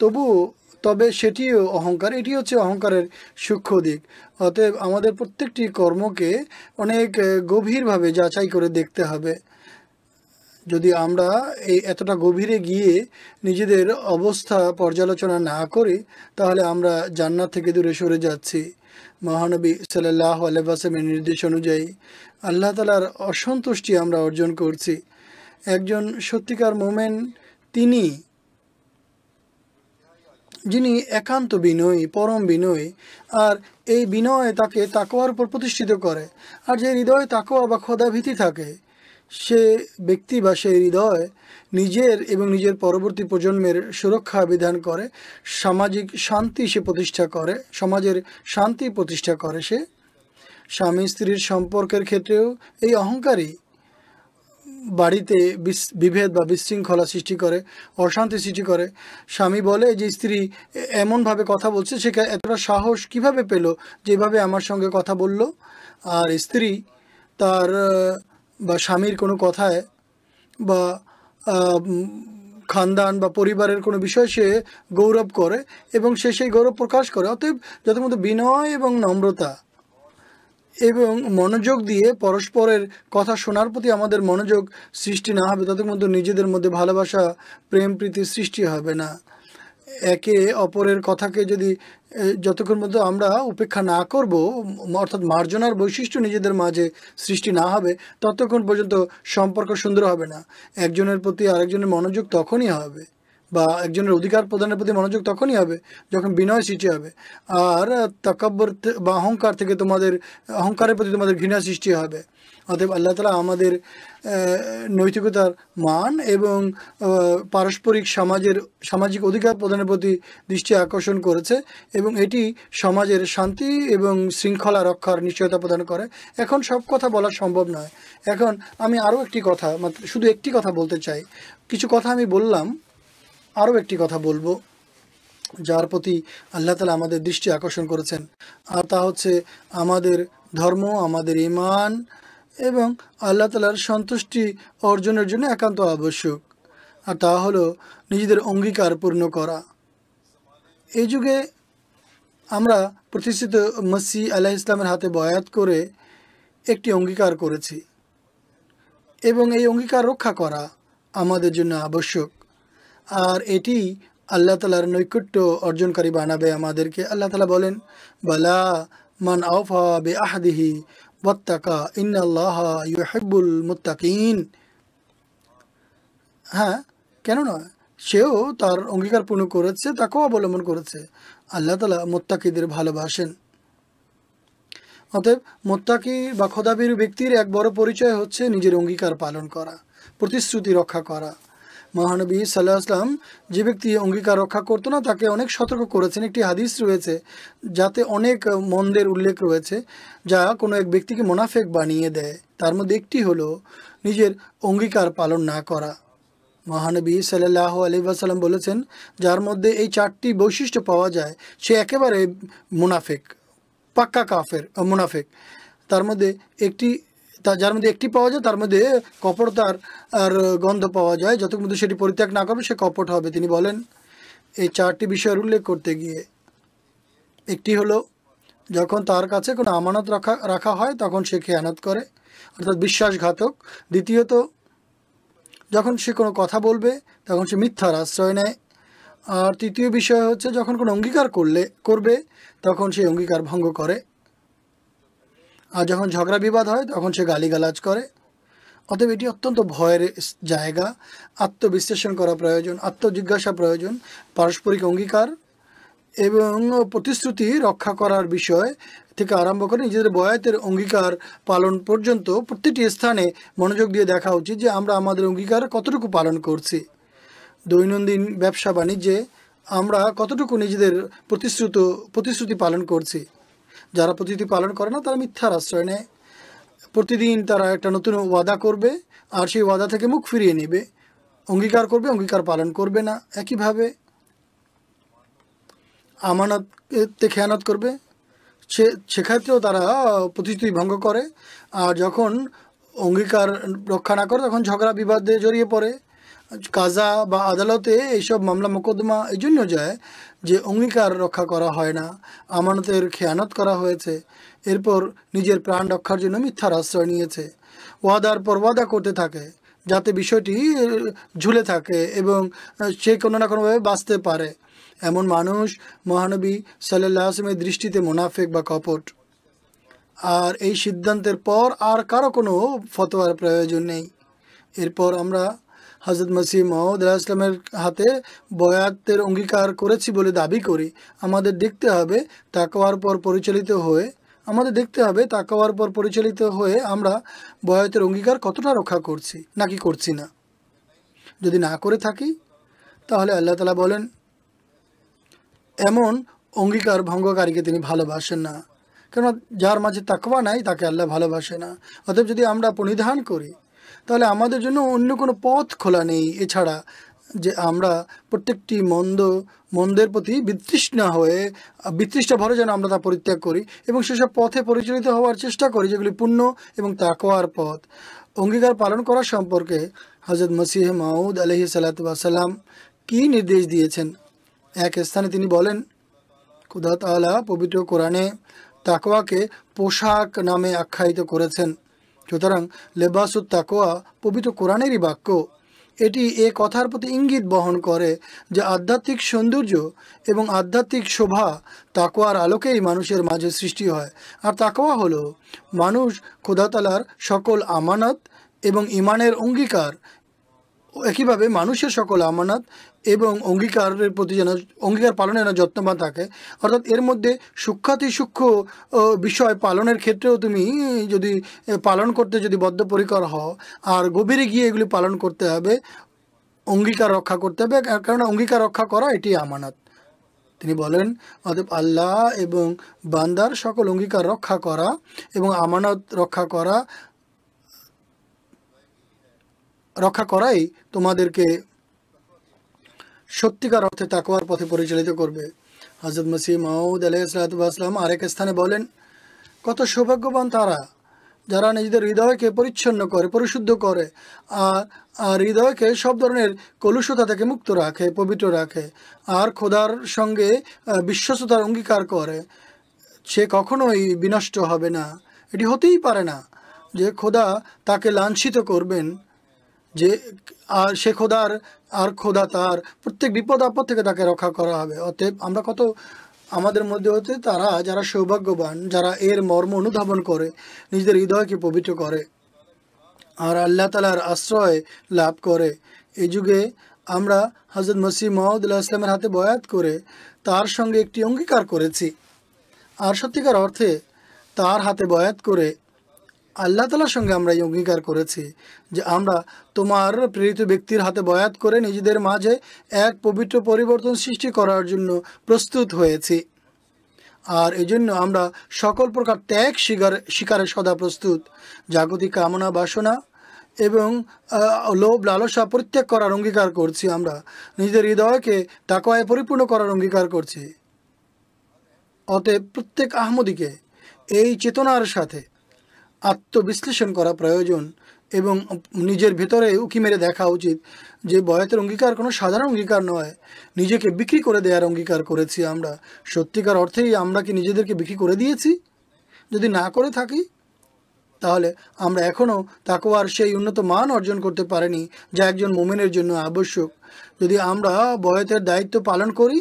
তবুও তবে সেটিও অহংকার এটি হচ্ছে অহংকারের সূক্ষ্ম দিক অতএব আমাদের প্রত্যেকটি কর্মকে অনেক গভীরভাবে যাচাই করে দেখতে হবে যদি আমরা এই এতটা গভীরে গিয়ে নিজেদের অবস্থা পর্যালোচনা না করি তাহলে আমরা জান্নাত থেকে দূরে সরে যাচ্ছি মহানবী সাল্লাহ আলহাসেমের নির্দেশ অনুযায়ী আল্লাহ তালার অসন্তুষ্টি আমরা অর্জন করছি একজন সত্যিকার মোমেন তিনি যিনি একান্ত বিনয়ী পরম বিনয়ী আর এই বিনয় তাকে তাকোয়ার উপর প্রতিষ্ঠিত করে আর যে হৃদয়ে তাকোয়া বা খোদাভীতি থাকে সে ব্যক্তি বা সে হৃদয় নিজের এবং নিজের পরবর্তী প্রজন্মের সুরক্ষা বিধান করে সামাজিক শান্তি সে প্রতিষ্ঠা করে সমাজের শান্তি প্রতিষ্ঠা করে সে স্বামী স্ত্রীর সম্পর্কের ক্ষেত্রেও এই অহংকারী বাড়িতে বিভেদ বা বিশৃঙ্খলা সৃষ্টি করে অশান্তি সৃষ্টি করে স্বামী বলে যে স্ত্রী এমনভাবে কথা বলছে সে এতটা সাহস কিভাবে পেল যেভাবে আমার সঙ্গে কথা বলল আর স্ত্রী তার বা স্বামীর কোনো কথায় বা খানদান বা পরিবারের কোনো বিষয়ে সে গৌরব করে এবং সে সেই গৌরব প্রকাশ করে অতএব মধ্যে বিনয় এবং নম্রতা এবং মনোযোগ দিয়ে পরস্পরের কথা শোনার প্রতি আমাদের মনোযোগ সৃষ্টি না হবে তাদের মধ্যে নিজেদের মধ্যে ভালোবাসা প্রেম প্রীতি সৃষ্টি হবে না একে অপরের কথাকে যদি যতক্ষণ মধ্যে আমরা উপেক্ষা না করব অর্থাৎ মার্জনার বৈশিষ্ট্য নিজেদের মাঝে সৃষ্টি না হবে ততক্ষণ পর্যন্ত সম্পর্ক সুন্দর হবে না একজনের প্রতি আরেকজনের মনোযোগ তখনই হবে বা একজনের অধিকার প্রদানের প্রতি মনোযোগ তখনই হবে যখন বিনয় সৃষ্টি হবে আর তাকাব্বর বা অহংকার থেকে তোমাদের অহংকারের প্রতি তোমাদের ঘৃণা সৃষ্টি হবে অতএব আল্লাহ তালা আমাদের নৈতিকতার মান এবং পারস্পরিক সমাজের সামাজিক অধিকার প্রদানের প্রতি দৃষ্টি আকর্ষণ করেছে এবং এটি সমাজের শান্তি এবং শৃঙ্খলা রক্ষার নিশ্চয়তা প্রদান করে এখন সব কথা বলা সম্ভব নয় এখন আমি আরও একটি কথা শুধু একটি কথা বলতে চাই কিছু কথা আমি বললাম আরও একটি কথা বলবো যার প্রতি আল্লাহ তালা আমাদের দৃষ্টি আকর্ষণ করেছেন আর তা হচ্ছে আমাদের ধর্ম আমাদের ইমান এবং আল্লাহ তালার সন্তুষ্টি অর্জনের জন্য একান্ত আবশ্যক আর তা হলো নিজেদের অঙ্গীকার পূর্ণ করা এই যুগে আমরা প্রতিষ্ঠিত মসি আলাহ ইসলামের হাতে বয়াত করে একটি অঙ্গীকার করেছি এবং এই অঙ্গীকার রক্ষা করা আমাদের জন্য আবশ্যক আর এটি আল্লাহ তালার নৈকট্য অর্জনকারী বানাবে আমাদেরকে আল্লাহ তালা বলেন বালা মান আওফা বে আহাদিহি ওয়াত্তাকা ইন্নাল্লাহ ইউহেবুল মুত্তাকিন হ্যাঁ কেন নয় সেও তার অঙ্গীকার পূর্ণ করেছে তাকেও অবলম্বন করেছে আল্লাহ তালা মোত্তাকিদের ভালোবাসেন অতএব মোত্তাকি বা খোদাবির ব্যক্তির এক বড় পরিচয় হচ্ছে নিজের অঙ্গীকার পালন করা প্রতিশ্রুতি রক্ষা করা মহানবী সাল্লাহ আসলাম যে ব্যক্তি অঙ্গীকার রক্ষা করতো না তাকে অনেক সতর্ক করেছেন একটি হাদিস রয়েছে যাতে অনেক মন্দের উল্লেখ রয়েছে যা কোনো এক ব্যক্তিকে মোনাফেক বানিয়ে দেয় তার মধ্যে একটি হলো নিজের অঙ্গীকার পালন না করা মহানবী সাল্লাহ আলিবাসাল্লাম বলেছেন যার মধ্যে এই চারটি বৈশিষ্ট্য পাওয়া যায় সে একেবারে মুনাফেক পাক্কা কাফের মুনাফেক তার মধ্যে একটি তা যার মধ্যে একটি পাওয়া যায় তার মধ্যে কপটতার আর গন্ধ পাওয়া যায় যত মধ্যে সেটি পরিত্যাগ না করবে সে কপট হবে তিনি বলেন এই চারটি বিষয়ের উল্লেখ করতে গিয়ে একটি হলো যখন তার কাছে কোনো আমানত রাখা রাখা হয় তখন সে খেয়ানত করে অর্থাৎ বিশ্বাসঘাতক দ্বিতীয়ত যখন সে কোনো কথা বলবে তখন সে মিথ্যার আশ্রয় নেয় আর তৃতীয় বিষয় হচ্ছে যখন কোনো অঙ্গীকার করলে করবে তখন সে অঙ্গীকার ভঙ্গ করে আর যখন ঝগড়া বিবাদ হয় তখন সে গালিগালাজ করে অতএব এটি অত্যন্ত ভয়ের জায়গা আত্মবিশ্লেষণ করা প্রয়োজন আত্মজিজ্ঞাসা প্রয়োজন পারস্পরিক অঙ্গীকার এবং প্রতিশ্রুতি রক্ষা করার বিষয় থেকে আরম্ভ করে নিজেদের বয়াতের অঙ্গীকার পালন পর্যন্ত প্রত্যেকটি স্থানে মনোযোগ দিয়ে দেখা উচিত যে আমরা আমাদের অঙ্গীকার কতটুকু পালন করছি দৈনন্দিন ব্যবসা বাণিজ্যে আমরা কতটুকু নিজেদের প্রতিশ্রুত প্রতিশ্রুতি পালন করছি যারা প্রতিটি পালন করে না তারা মিথ্যার আশ্রয় নেয় প্রতিদিন তারা একটা নতুন ওয়াদা করবে আর সেই ওয়াদা থেকে মুখ ফিরিয়ে নেবে অঙ্গীকার করবে অঙ্গীকার পালন করবে না একইভাবে তে খেয়ানত করবে সে সেক্ষেত্রেও তারা প্রতিশ্রুতি ভঙ্গ করে আর যখন অঙ্গীকার রক্ষা না করে তখন ঝগড়া বিবাদে জড়িয়ে পড়ে কাজা বা আদালতে এইসব মামলা মোকদ্দমা এই জন্য যায় যে অঙ্গীকার রক্ষা করা হয় না আমানতের খেয়ানত করা হয়েছে এরপর নিজের প্রাণ রক্ষার জন্য মিথ্যার আশ্রয় নিয়েছে ওয়াদার পর ওয়াদা করতে থাকে যাতে বিষয়টি ঝুলে থাকে এবং সে কোনো না কোনোভাবে বাঁচতে পারে এমন মানুষ মহানবী সাল্লাহ আসমের দৃষ্টিতে মোনাফেক বা কপট আর এই সিদ্ধান্তের পর আর কারো কোনো ফতোয়ার প্রয়োজন নেই এরপর আমরা হজরত মসিহ মহম্মদ ইসলামের হাতে বয়াতের অঙ্গীকার করেছি বলে দাবি করি আমাদের দেখতে হবে তাকওয়ার পর পরিচালিত হয়ে আমাদের দেখতে হবে তাকওয়ার পর পরিচালিত হয়ে আমরা বয়াতের অঙ্গীকার কতটা রক্ষা করছি নাকি করছি না যদি না করে থাকি তাহলে আল্লাহ তালা বলেন এমন অঙ্গীকার ভঙ্গকারীকে তিনি ভালোবাসেন না কেন যার মাঝে তাকওয়া নাই তাকে আল্লাহ ভালোবাসে না অতএব যদি আমরা পরিধান করি তাহলে আমাদের জন্য অন্য কোনো পথ খোলা নেই এছাড়া যে আমরা প্রত্যেকটি মন্দ মন্দের প্রতি বিতৃষ্ণা হয়ে বিতৃষ্ণা ভরে যেন আমরা তা পরিত্যাগ করি এবং সেসব পথে পরিচালিত হওয়ার চেষ্টা করি যেগুলি পুণ্য এবং তাকোয়ার পথ অঙ্গীকার পালন করা সম্পর্কে হজরত মসিহ মাউদ আলহি সালাতাম কি নির্দেশ দিয়েছেন এক স্থানে তিনি বলেন কুদাত আলা পবিত্র কোরআনে তাকওয়াকে পোশাক নামে আখ্যায়িত করেছেন সুতরাং লেবাসু তাকোয়া পবিত্র কোরআনেরই বাক্য এটি এ কথার প্রতি ইঙ্গিত বহন করে যে আধ্যাত্মিক সৌন্দর্য এবং আধ্যাত্মিক শোভা তাকোয়ার আলোকেই মানুষের মাঝে সৃষ্টি হয় আর তাকোয়া হলো মানুষ খোদাতালার সকল আমানত এবং ইমানের অঙ্গীকার একইভাবে মানুষের সকল আমানত এবং অঙ্গীকারের প্রতি যেন অঙ্গীকার পালনে যেন যত্নবান থাকে অর্থাৎ এর মধ্যে সূক্ষাতি সূক্ষ্ম বিষয় পালনের ক্ষেত্রেও তুমি যদি পালন করতে যদি বদ্ধপরিকর হও আর গভীরে গিয়ে এগুলি পালন করতে হবে অঙ্গীকার রক্ষা করতে হবে কারণ অঙ্গীকার রক্ষা করা এটি আমানত তিনি বলেন অতএব আল্লাহ এবং বান্দার সকল অঙ্গীকার রক্ষা করা এবং আমানত রক্ষা করা রক্ষা করাই তোমাদেরকে সত্যিকার অর্থে তাকওয়ার পথে পরিচালিত করবে হজরত মসিহ মাহমুদ সালাতাম আরেক স্থানে বলেন কত সৌভাগ্যবান তারা যারা নিজেদের হৃদয়কে পরিচ্ছন্ন করে পরিশুদ্ধ করে আর আর হৃদয়কে সব ধরনের কলুষতা থেকে মুক্ত রাখে পবিত্র রাখে আর খোদার সঙ্গে বিশ্বস্ততার অঙ্গীকার করে সে কখনোই বিনষ্ট হবে না এটি হতেই পারে না যে খোদা তাকে লাঞ্ছিত করবেন যে আর সে খোদার আর খোদা তার প্রত্যেক বিপদ আপদ থেকে তাকে রক্ষা করা হবে অতএব আমরা কত আমাদের মধ্যে হতে তারা যারা সৌভাগ্যবান যারা এর মর্ম অনুধাবন করে নিজেদের হৃদয়কে পবিত্র করে আর আল্লাহ তালার আশ্রয় লাভ করে এই যুগে আমরা হজরত মসি মহমুদুল্লাহ ইসলামের হাতে বয়াত করে তার সঙ্গে একটি অঙ্গীকার করেছি আর সত্যিকার অর্থে তার হাতে বয়াত করে আল্লাহ তালার সঙ্গে আমরা এই অঙ্গীকার করেছি যে আমরা তোমার প্রেরিত ব্যক্তির হাতে বয়াত করে নিজেদের মাঝে এক পবিত্র পরিবর্তন সৃষ্টি করার জন্য প্রস্তুত হয়েছি আর এজন্য আমরা সকল প্রকার ত্যাগ শিকার শিকারে সদা প্রস্তুত জাগতিক কামনা বাসনা এবং লোভ লালসা পরিত্যাগ করার অঙ্গীকার করছি আমরা নিজেদের হৃদয়কে তাকোয়ায় পরিপূর্ণ করার অঙ্গীকার করছি অতএব প্রত্যেক আহমদিকে এই চেতনার সাথে আত্মবিশ্লেষণ করা প্রয়োজন এবং নিজের ভেতরে উকি মেরে দেখা উচিত যে বয়াতের অঙ্গীকার কোনো সাধারণ অঙ্গীকার নয় নিজেকে বিক্রি করে দেওয়ার অঙ্গীকার করেছি আমরা সত্যিকার অর্থেই আমরা কি নিজেদেরকে বিক্রি করে দিয়েছি যদি না করে থাকি তাহলে আমরা এখনও আর সেই উন্নত মান অর্জন করতে পারিনি যা একজন মোমেনের জন্য আবশ্যক যদি আমরা বয়তের দায়িত্ব পালন করি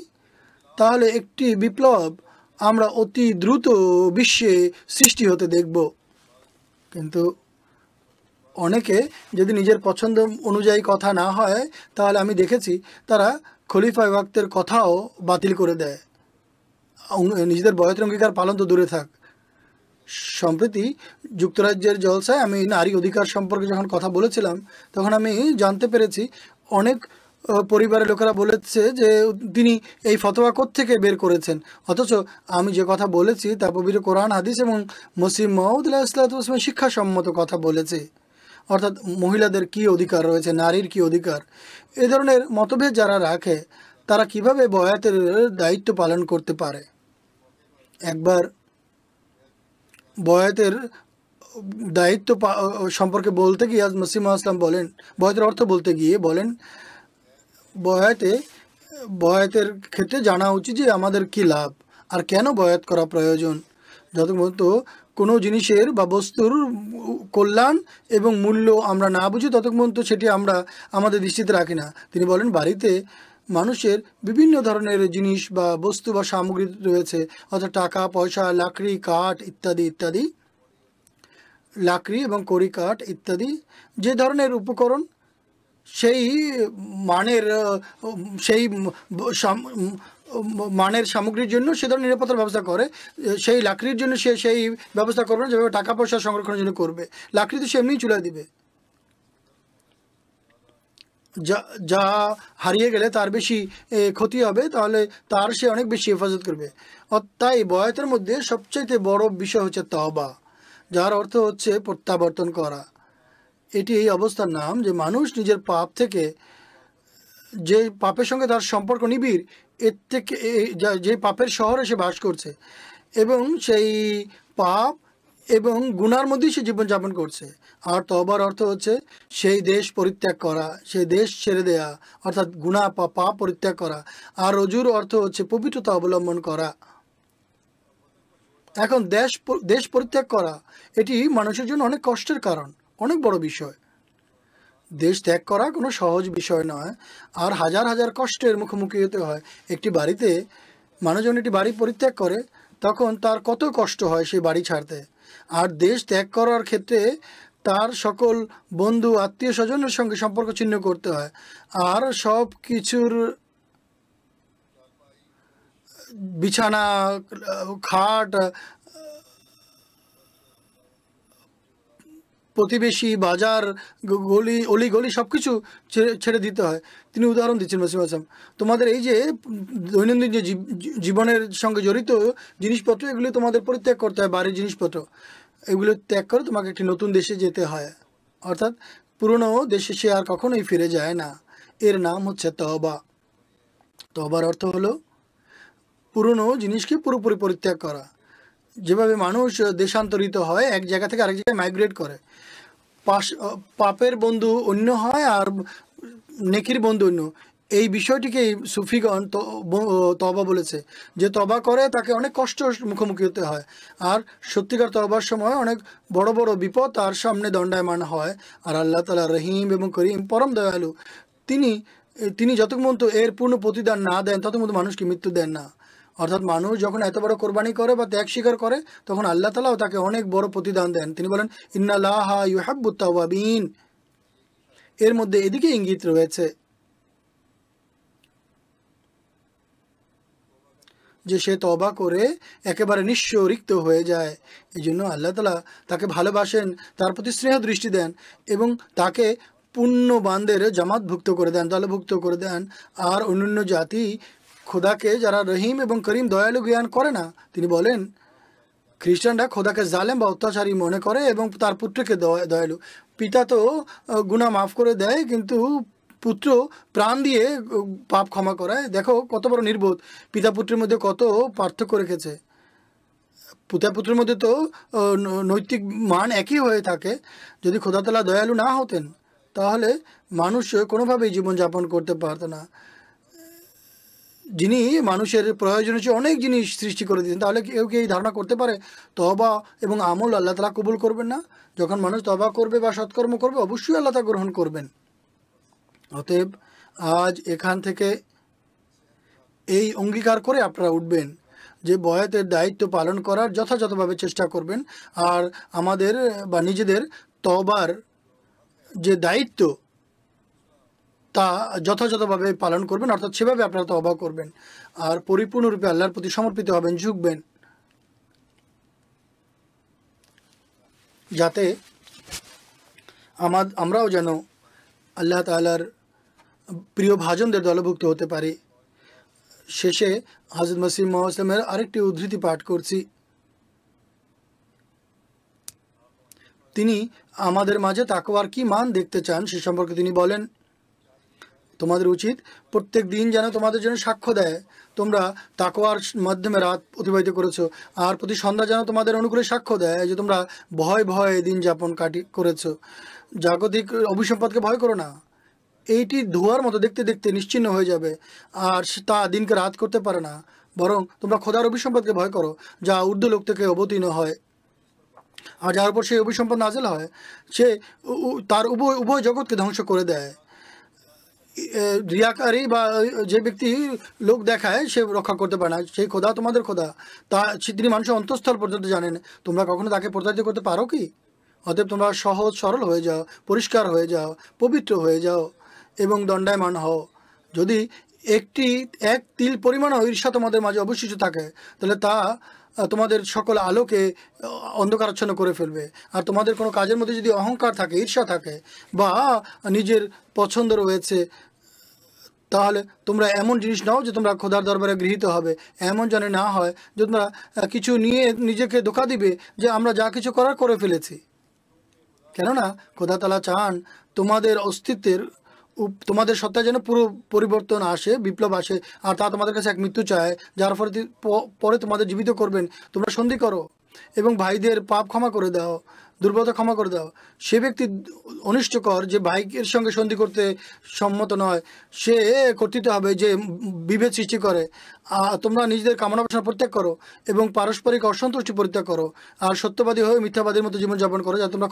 তাহলে একটি বিপ্লব আমরা অতি দ্রুত বিশ্বে সৃষ্টি হতে দেখব কিন্তু অনেকে যদি নিজের পছন্দ অনুযায়ী কথা না হয় তাহলে আমি দেখেছি তারা খলিফা ওয়াক্তের কথাও বাতিল করে দেয় নিজেদের বয়সের অঙ্গীকার পালন তো দূরে থাক সম্প্রতি যুক্তরাজ্যের জলসায় আমি নারী অধিকার সম্পর্কে যখন কথা বলেছিলাম তখন আমি জানতে পেরেছি অনেক পরিবারের লোকেরা বলেছে যে তিনি এই ফতোয়া থেকে বের করেছেন অথচ আমি যে কথা বলেছি তা পবির কোরআন হাদিস এবং মসিম মহমুদুল্লাহ ইসলাতামের শিক্ষাসম্মত কথা বলেছে অর্থাৎ মহিলাদের কি অধিকার রয়েছে নারীর কি অধিকার এ ধরনের মতভেদ যারা রাখে তারা কিভাবে বয়াতের দায়িত্ব পালন করতে পারে একবার বয়াতের দায়িত্ব সম্পর্কে বলতে গিয়ে আজ মসিমা আসলাম বলেন বয়াতের অর্থ বলতে গিয়ে বলেন বয়াতে বয়াতের ক্ষেত্রে জানা উচিত যে আমাদের কী লাভ আর কেন বয়াত করা প্রয়োজন যতমত কোনো জিনিসের বা বস্তুর কল্যাণ এবং মূল্য আমরা না বুঝি ততক্ষণ তো সেটি আমরা আমাদের দৃষ্টিতে রাখি না তিনি বলেন বাড়িতে মানুষের বিভিন্ন ধরনের জিনিস বা বস্তু বা সামগ্রী রয়েছে অর্থাৎ টাকা পয়সা লাকড়ি কাঠ ইত্যাদি ইত্যাদি লাকড়ি এবং কড়ি কাঠ ইত্যাদি যে ধরনের উপকরণ সেই মানের সেই মানের সামগ্রীর জন্য সে ধরনের নিরাপত্তার ব্যবস্থা করে সেই লাকড়ির জন্য সে সেই ব্যবস্থা করবে না যেভাবে টাকা পয়সা সংরক্ষণের জন্য করবে লাকড়ি তো সে এমনিই চুলে দিবে যা যা হারিয়ে গেলে তার বেশি ক্ষতি হবে তাহলে তার সে অনেক বেশি হেফাজত করবে তাই বয়াতের মধ্যে সবচাইতে বড় বিষয় হচ্ছে তহবা যার অর্থ হচ্ছে প্রত্যাবর্তন করা এটি এই অবস্থার নাম যে মানুষ নিজের পাপ থেকে যে পাপের সঙ্গে তার সম্পর্ক নিবিড় এর থেকে যে পাপের শহরে সে বাস করছে এবং সেই পাপ এবং গুনার মধ্যেই সে জীবনযাপন করছে আর তবার অর্থ হচ্ছে সেই দেশ পরিত্যাগ করা সেই দেশ ছেড়ে দেয়া অর্থাৎ গুণা পা পরিত্যাগ করা আর রজুর অর্থ হচ্ছে পবিত্রতা অবলম্বন করা এখন দেশ দেশ পরিত্যাগ করা এটি মানুষের জন্য অনেক কষ্টের কারণ অনেক বড় বিষয় দেশ ত্যাগ করা কোনো সহজ বিষয় নয় আর হাজার হাজার কষ্টের মুখোমুখি হতে হয় একটি বাড়িতে মানুষ যখন একটি বাড়ি পরিত্যাগ করে তখন তার কত কষ্ট হয় সেই বাড়ি ছাড়তে আর দেশ ত্যাগ করার ক্ষেত্রে তার সকল বন্ধু আত্মীয় স্বজনের সঙ্গে সম্পর্ক ছিন্ন করতে হয় আর সব কিছুর বিছানা খাট প্রতিবেশী বাজার গলি অলিগলি সব কিছু ছেড়ে দিতে হয় তিনি উদাহরণ দিচ্ছেন মাসিম আসাম তোমাদের এই যে দৈনন্দিন যে জীবনের সঙ্গে জড়িত জিনিসপত্র এগুলি তোমাদের পরিত্যাগ করতে হয় বাড়ির জিনিসপত্র এগুলো ত্যাগ করে তোমাকে একটি নতুন দেশে যেতে হয় অর্থাৎ পুরনো দেশে সে আর কখনোই ফিরে যায় না এর নাম হচ্ছে তহবা তহবার অর্থ হলো পুরনো জিনিসকে পুরোপুরি পরিত্যাগ করা যেভাবে মানুষ দেশান্তরিত হয় এক জায়গা থেকে আরেক জায়গায় মাইগ্রেট করে পাপের বন্ধু অন্য হয় আর নেকির বন্ধু অন্য এই বিষয়টিকে সুফিগণ তবা বলেছে যে তবা করে তাকে অনেক কষ্ট মুখোমুখি হতে হয় আর সত্যিকার তবার সময় অনেক বড় বড় বিপদ তার সামনে দণ্ডায়মান হয় আর আল্লাহ তালা রহিম এবং করিম পরম দয়ালু তিনি তিনি যত মন্ত এর পূর্ণ প্রতিদান না দেন তত মন্ত মানুষকে মৃত্যু দেন না অর্থাৎ মানুষ যখন এত বড় কোরবানি করে বা ত্যাগ স্বীকার করে তখন আল্লাহ তালাও তাকে অনেক বড় প্রতিদান দেন তিনি বলেন ইন্নাল্লাহা ইউহাবুত্তাওয়াবিন এর মধ্যে এদিকে ইঙ্গিত রয়েছে যে সে তবা করে একেবারে নিঃস্ব রিক্ত হয়ে যায় এই জন্য আল্লাহ তালা তাকে ভালোবাসেন তার প্রতি স্নেহ দৃষ্টি দেন এবং তাকে পুণ্যবানদের জামাতভুক্ত করে দেন দলভুক্ত করে দেন আর অন্যান্য জাতি খোদাকে যারা রহিম এবং করিম দয়ালু জ্ঞান করে না তিনি বলেন খ্রিস্টানরা খোদাকে জালেম বা অত্যাচারী মনে করে এবং তার পুত্রকে দয়ালু পিতা তো গুণা মাফ করে দেয় কিন্তু পুত্র প্রাণ দিয়ে পাপ ক্ষমা করায় দেখো কত বড় নির্বোধ পিতা পুত্রের মধ্যে কত পার্থক্য রেখেছে পুতা পুত্রের মধ্যে তো নৈতিক মান একই হয়ে থাকে যদি খোদাতলা দয়ালু না হতেন তাহলে মানুষ কোনোভাবেই জীবনযাপন করতে পারত না যিনি মানুষের প্রয়োজন হচ্ছে অনেক জিনিস সৃষ্টি করে দিয়েছেন তাহলে কেউ কি এই ধারণা করতে পারে তহবা এবং আমল আল্লাহ তালা কবুল করবেন না যখন মানুষ তবা করবে বা সৎকর্ম করবে অবশ্যই আল্লাহ তা গ্রহণ করবেন অতএব আজ এখান থেকে এই অঙ্গীকার করে আপনারা উঠবেন যে বয়াতের দায়িত্ব পালন করার যথাযথভাবে চেষ্টা করবেন আর আমাদের বা নিজেদের তবার যে দায়িত্ব তা যথাযথভাবে পালন করবেন অর্থাৎ সেভাবে আপনারা তো অবাক করবেন আর পরিপূর্ণরূপে আল্লাহর প্রতি সমর্পিত হবেন ঝুঁকবেন যাতে আমার আমরাও যেন আল্লাহ তালার প্রিয় ভাজনদের দলভুক্ত হতে পারি শেষে হাজর মসিম মহাসলামের আরেকটি উদ্ধৃতি পাঠ করছি তিনি আমাদের মাঝে তাকওয়ার কি মান দেখতে চান সে সম্পর্কে তিনি বলেন তোমাদের উচিত প্রত্যেক দিন যেন তোমাদের জন্য সাক্ষ্য দেয় তোমরা তাকোয়ার মাধ্যমে রাত অতিবাহিত করেছো আর প্রতি সন্ধ্যা যেন তোমাদের অনুকূলে সাক্ষ্য দেয় যে তোমরা ভয় ভয়ে দিন যাপন কাটি করেছো জাগতিক অভিসম্পদকে ভয় করো না এইটি ধোয়ার মতো দেখতে দেখতে নিশ্চিন্ন হয়ে যাবে আর তা দিনকে রাত করতে পারে না বরং তোমরা খোদার অভিসম্পদকে ভয় করো যা ঊর্ধ্ব লোক থেকে অবতীর্ণ হয় আর যার উপর সেই অভিসম্পদ নাজেল হয় সে তার উভয় উভয় জগৎকে ধ্বংস করে দেয় রিয়াকারী বা যে ব্যক্তি লোক দেখায় সে রক্ষা করতে পারে না সেই খোদা তোমাদের খোদা তা তিনি মানুষের অন্তঃস্থল পর্যন্ত জানেন তোমরা কখনো তাকে প্রতারিত করতে পারো কি অতএব তোমরা সহজ সরল হয়ে যাও পরিষ্কার হয়ে যাও পবিত্র হয়ে যাও এবং দণ্ডায়মান হও যদি একটি এক তিল পরিমাণ ঈর্ষা তোমাদের মাঝে অবশিষ্ট থাকে তাহলে তা তোমাদের সকল আলোকে অন্ধকারাচ্ছন্ন করে ফেলবে আর তোমাদের কোনো কাজের মধ্যে যদি অহংকার থাকে ঈর্ষা থাকে বা নিজের পছন্দ রয়েছে তাহলে তোমরা এমন জিনিস নাও যে তোমরা খোদার দরবারে গৃহীত হবে এমন যেন না হয় যে তোমরা কিছু নিয়ে নিজেকে ধোকা দিবে যে আমরা যা কিছু করার করে ফেলেছি কেননা খোদা তালা চান তোমাদের অস্তিত্বের তোমাদের সত্তায় যেন পুরো পরিবর্তন আসে বিপ্লব আসে আর তা তোমাদের কাছে এক মৃত্যু চায় যার ফলে পরে তোমাদের জীবিত করবেন তোমরা সন্ধি করো এবং ভাইদের পাপ ক্ষমা করে দাও দুর্বলতা ক্ষমা করে দাও সে ব্যক্তি অনিষ্টকর যে ভাইকের সঙ্গে সন্ধি করতে সম্মত নয় সে কর্তৃত্ব হবে যে বিভেদ সৃষ্টি করে তোমরা নিজেদের কামনা বাসনা পরিত্যাগ করো এবং পারস্পরিক অসন্তুষ্টি পরিত্যাগ করো আর সত্যবাদী হয়ে মিথ্যাবাদীর মতো জীবনযাপন করো যা তোমরা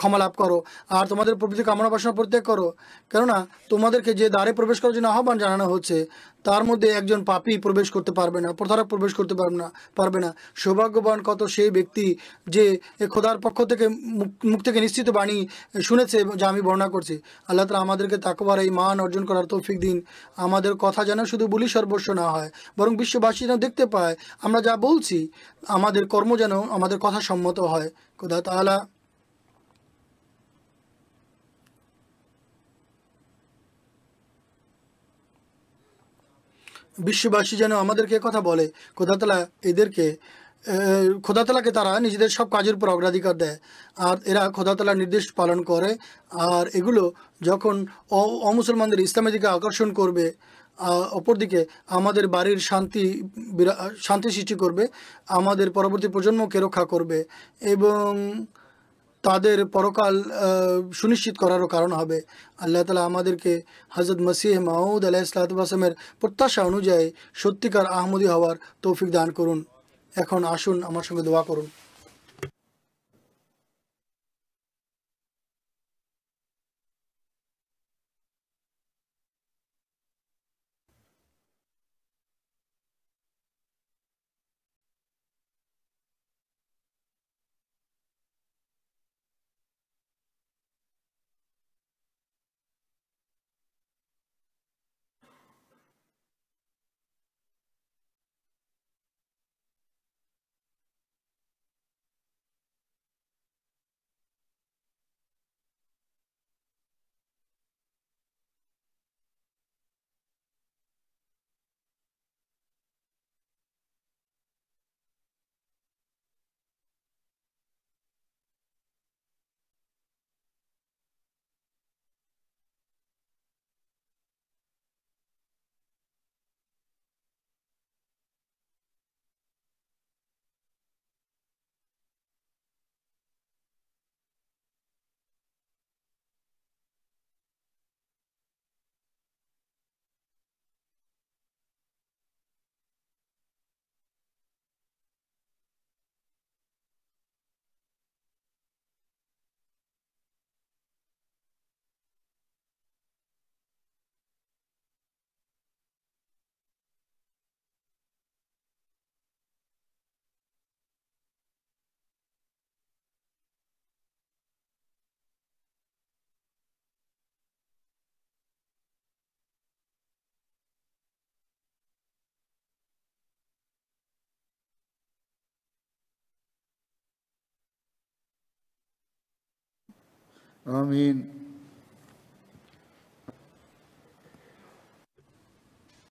ক্ষমা লাভ করো আর তোমাদের প্রভৃতি কামনা বাসনা পরিত্যাগ করো কেননা তোমাদেরকে যে দ্বারে প্রবেশ করার জন্য আহ্বান জানানো হচ্ছে তার মধ্যে একজন পাপি প্রবেশ করতে পারবে না প্রথারক প্রবেশ করতে পারবে না পারবে না সৌভাগ্যবান কত সেই ব্যক্তি যে খোদার পক্ষ থেকে মুখ থেকে নিশ্চিত বাণী শুনেছে যা আমি বর্ণনা করছি আল্লাহ তালা আমাদেরকে তাকবার এই মান অর্জন করার তৌফিক দিন আমাদের কথা যেন শুধু বলি সর্বস্ব না না হয় বরং বিশ্ববাসী যেন দেখতে পায় আমরা যা বলছি আমাদের কর্ম যেন আমাদের কথা সম্মত হয় কোদা তাহলে বিশ্ববাসী যেন আমাদেরকে কথা বলে খোদাতলা এদেরকে খোদাতলাকে তারা নিজেদের সব কাজের উপর অগ্রাধিকার দেয় আর এরা খোদাতলার নির্দেশ পালন করে আর এগুলো যখন অমুসলমানদের ইসলামের দিকে আকর্ষণ করবে অপরদিকে আমাদের বাড়ির শান্তি শান্তি সৃষ্টি করবে আমাদের পরবর্তী প্রজন্মকে রক্ষা করবে এবং তাদের পরকাল সুনিশ্চিত করারও কারণ হবে আল্লাহ তালা আমাদেরকে হজরত মসিহ মাহমুদ আলাহ ইসলাতামের প্রত্যাশা অনুযায়ী সত্যিকার আহমদি হওয়ার তৌফিক দান করুন এখন আসুন আমার সঙ্গে দোয়া করুন I mean.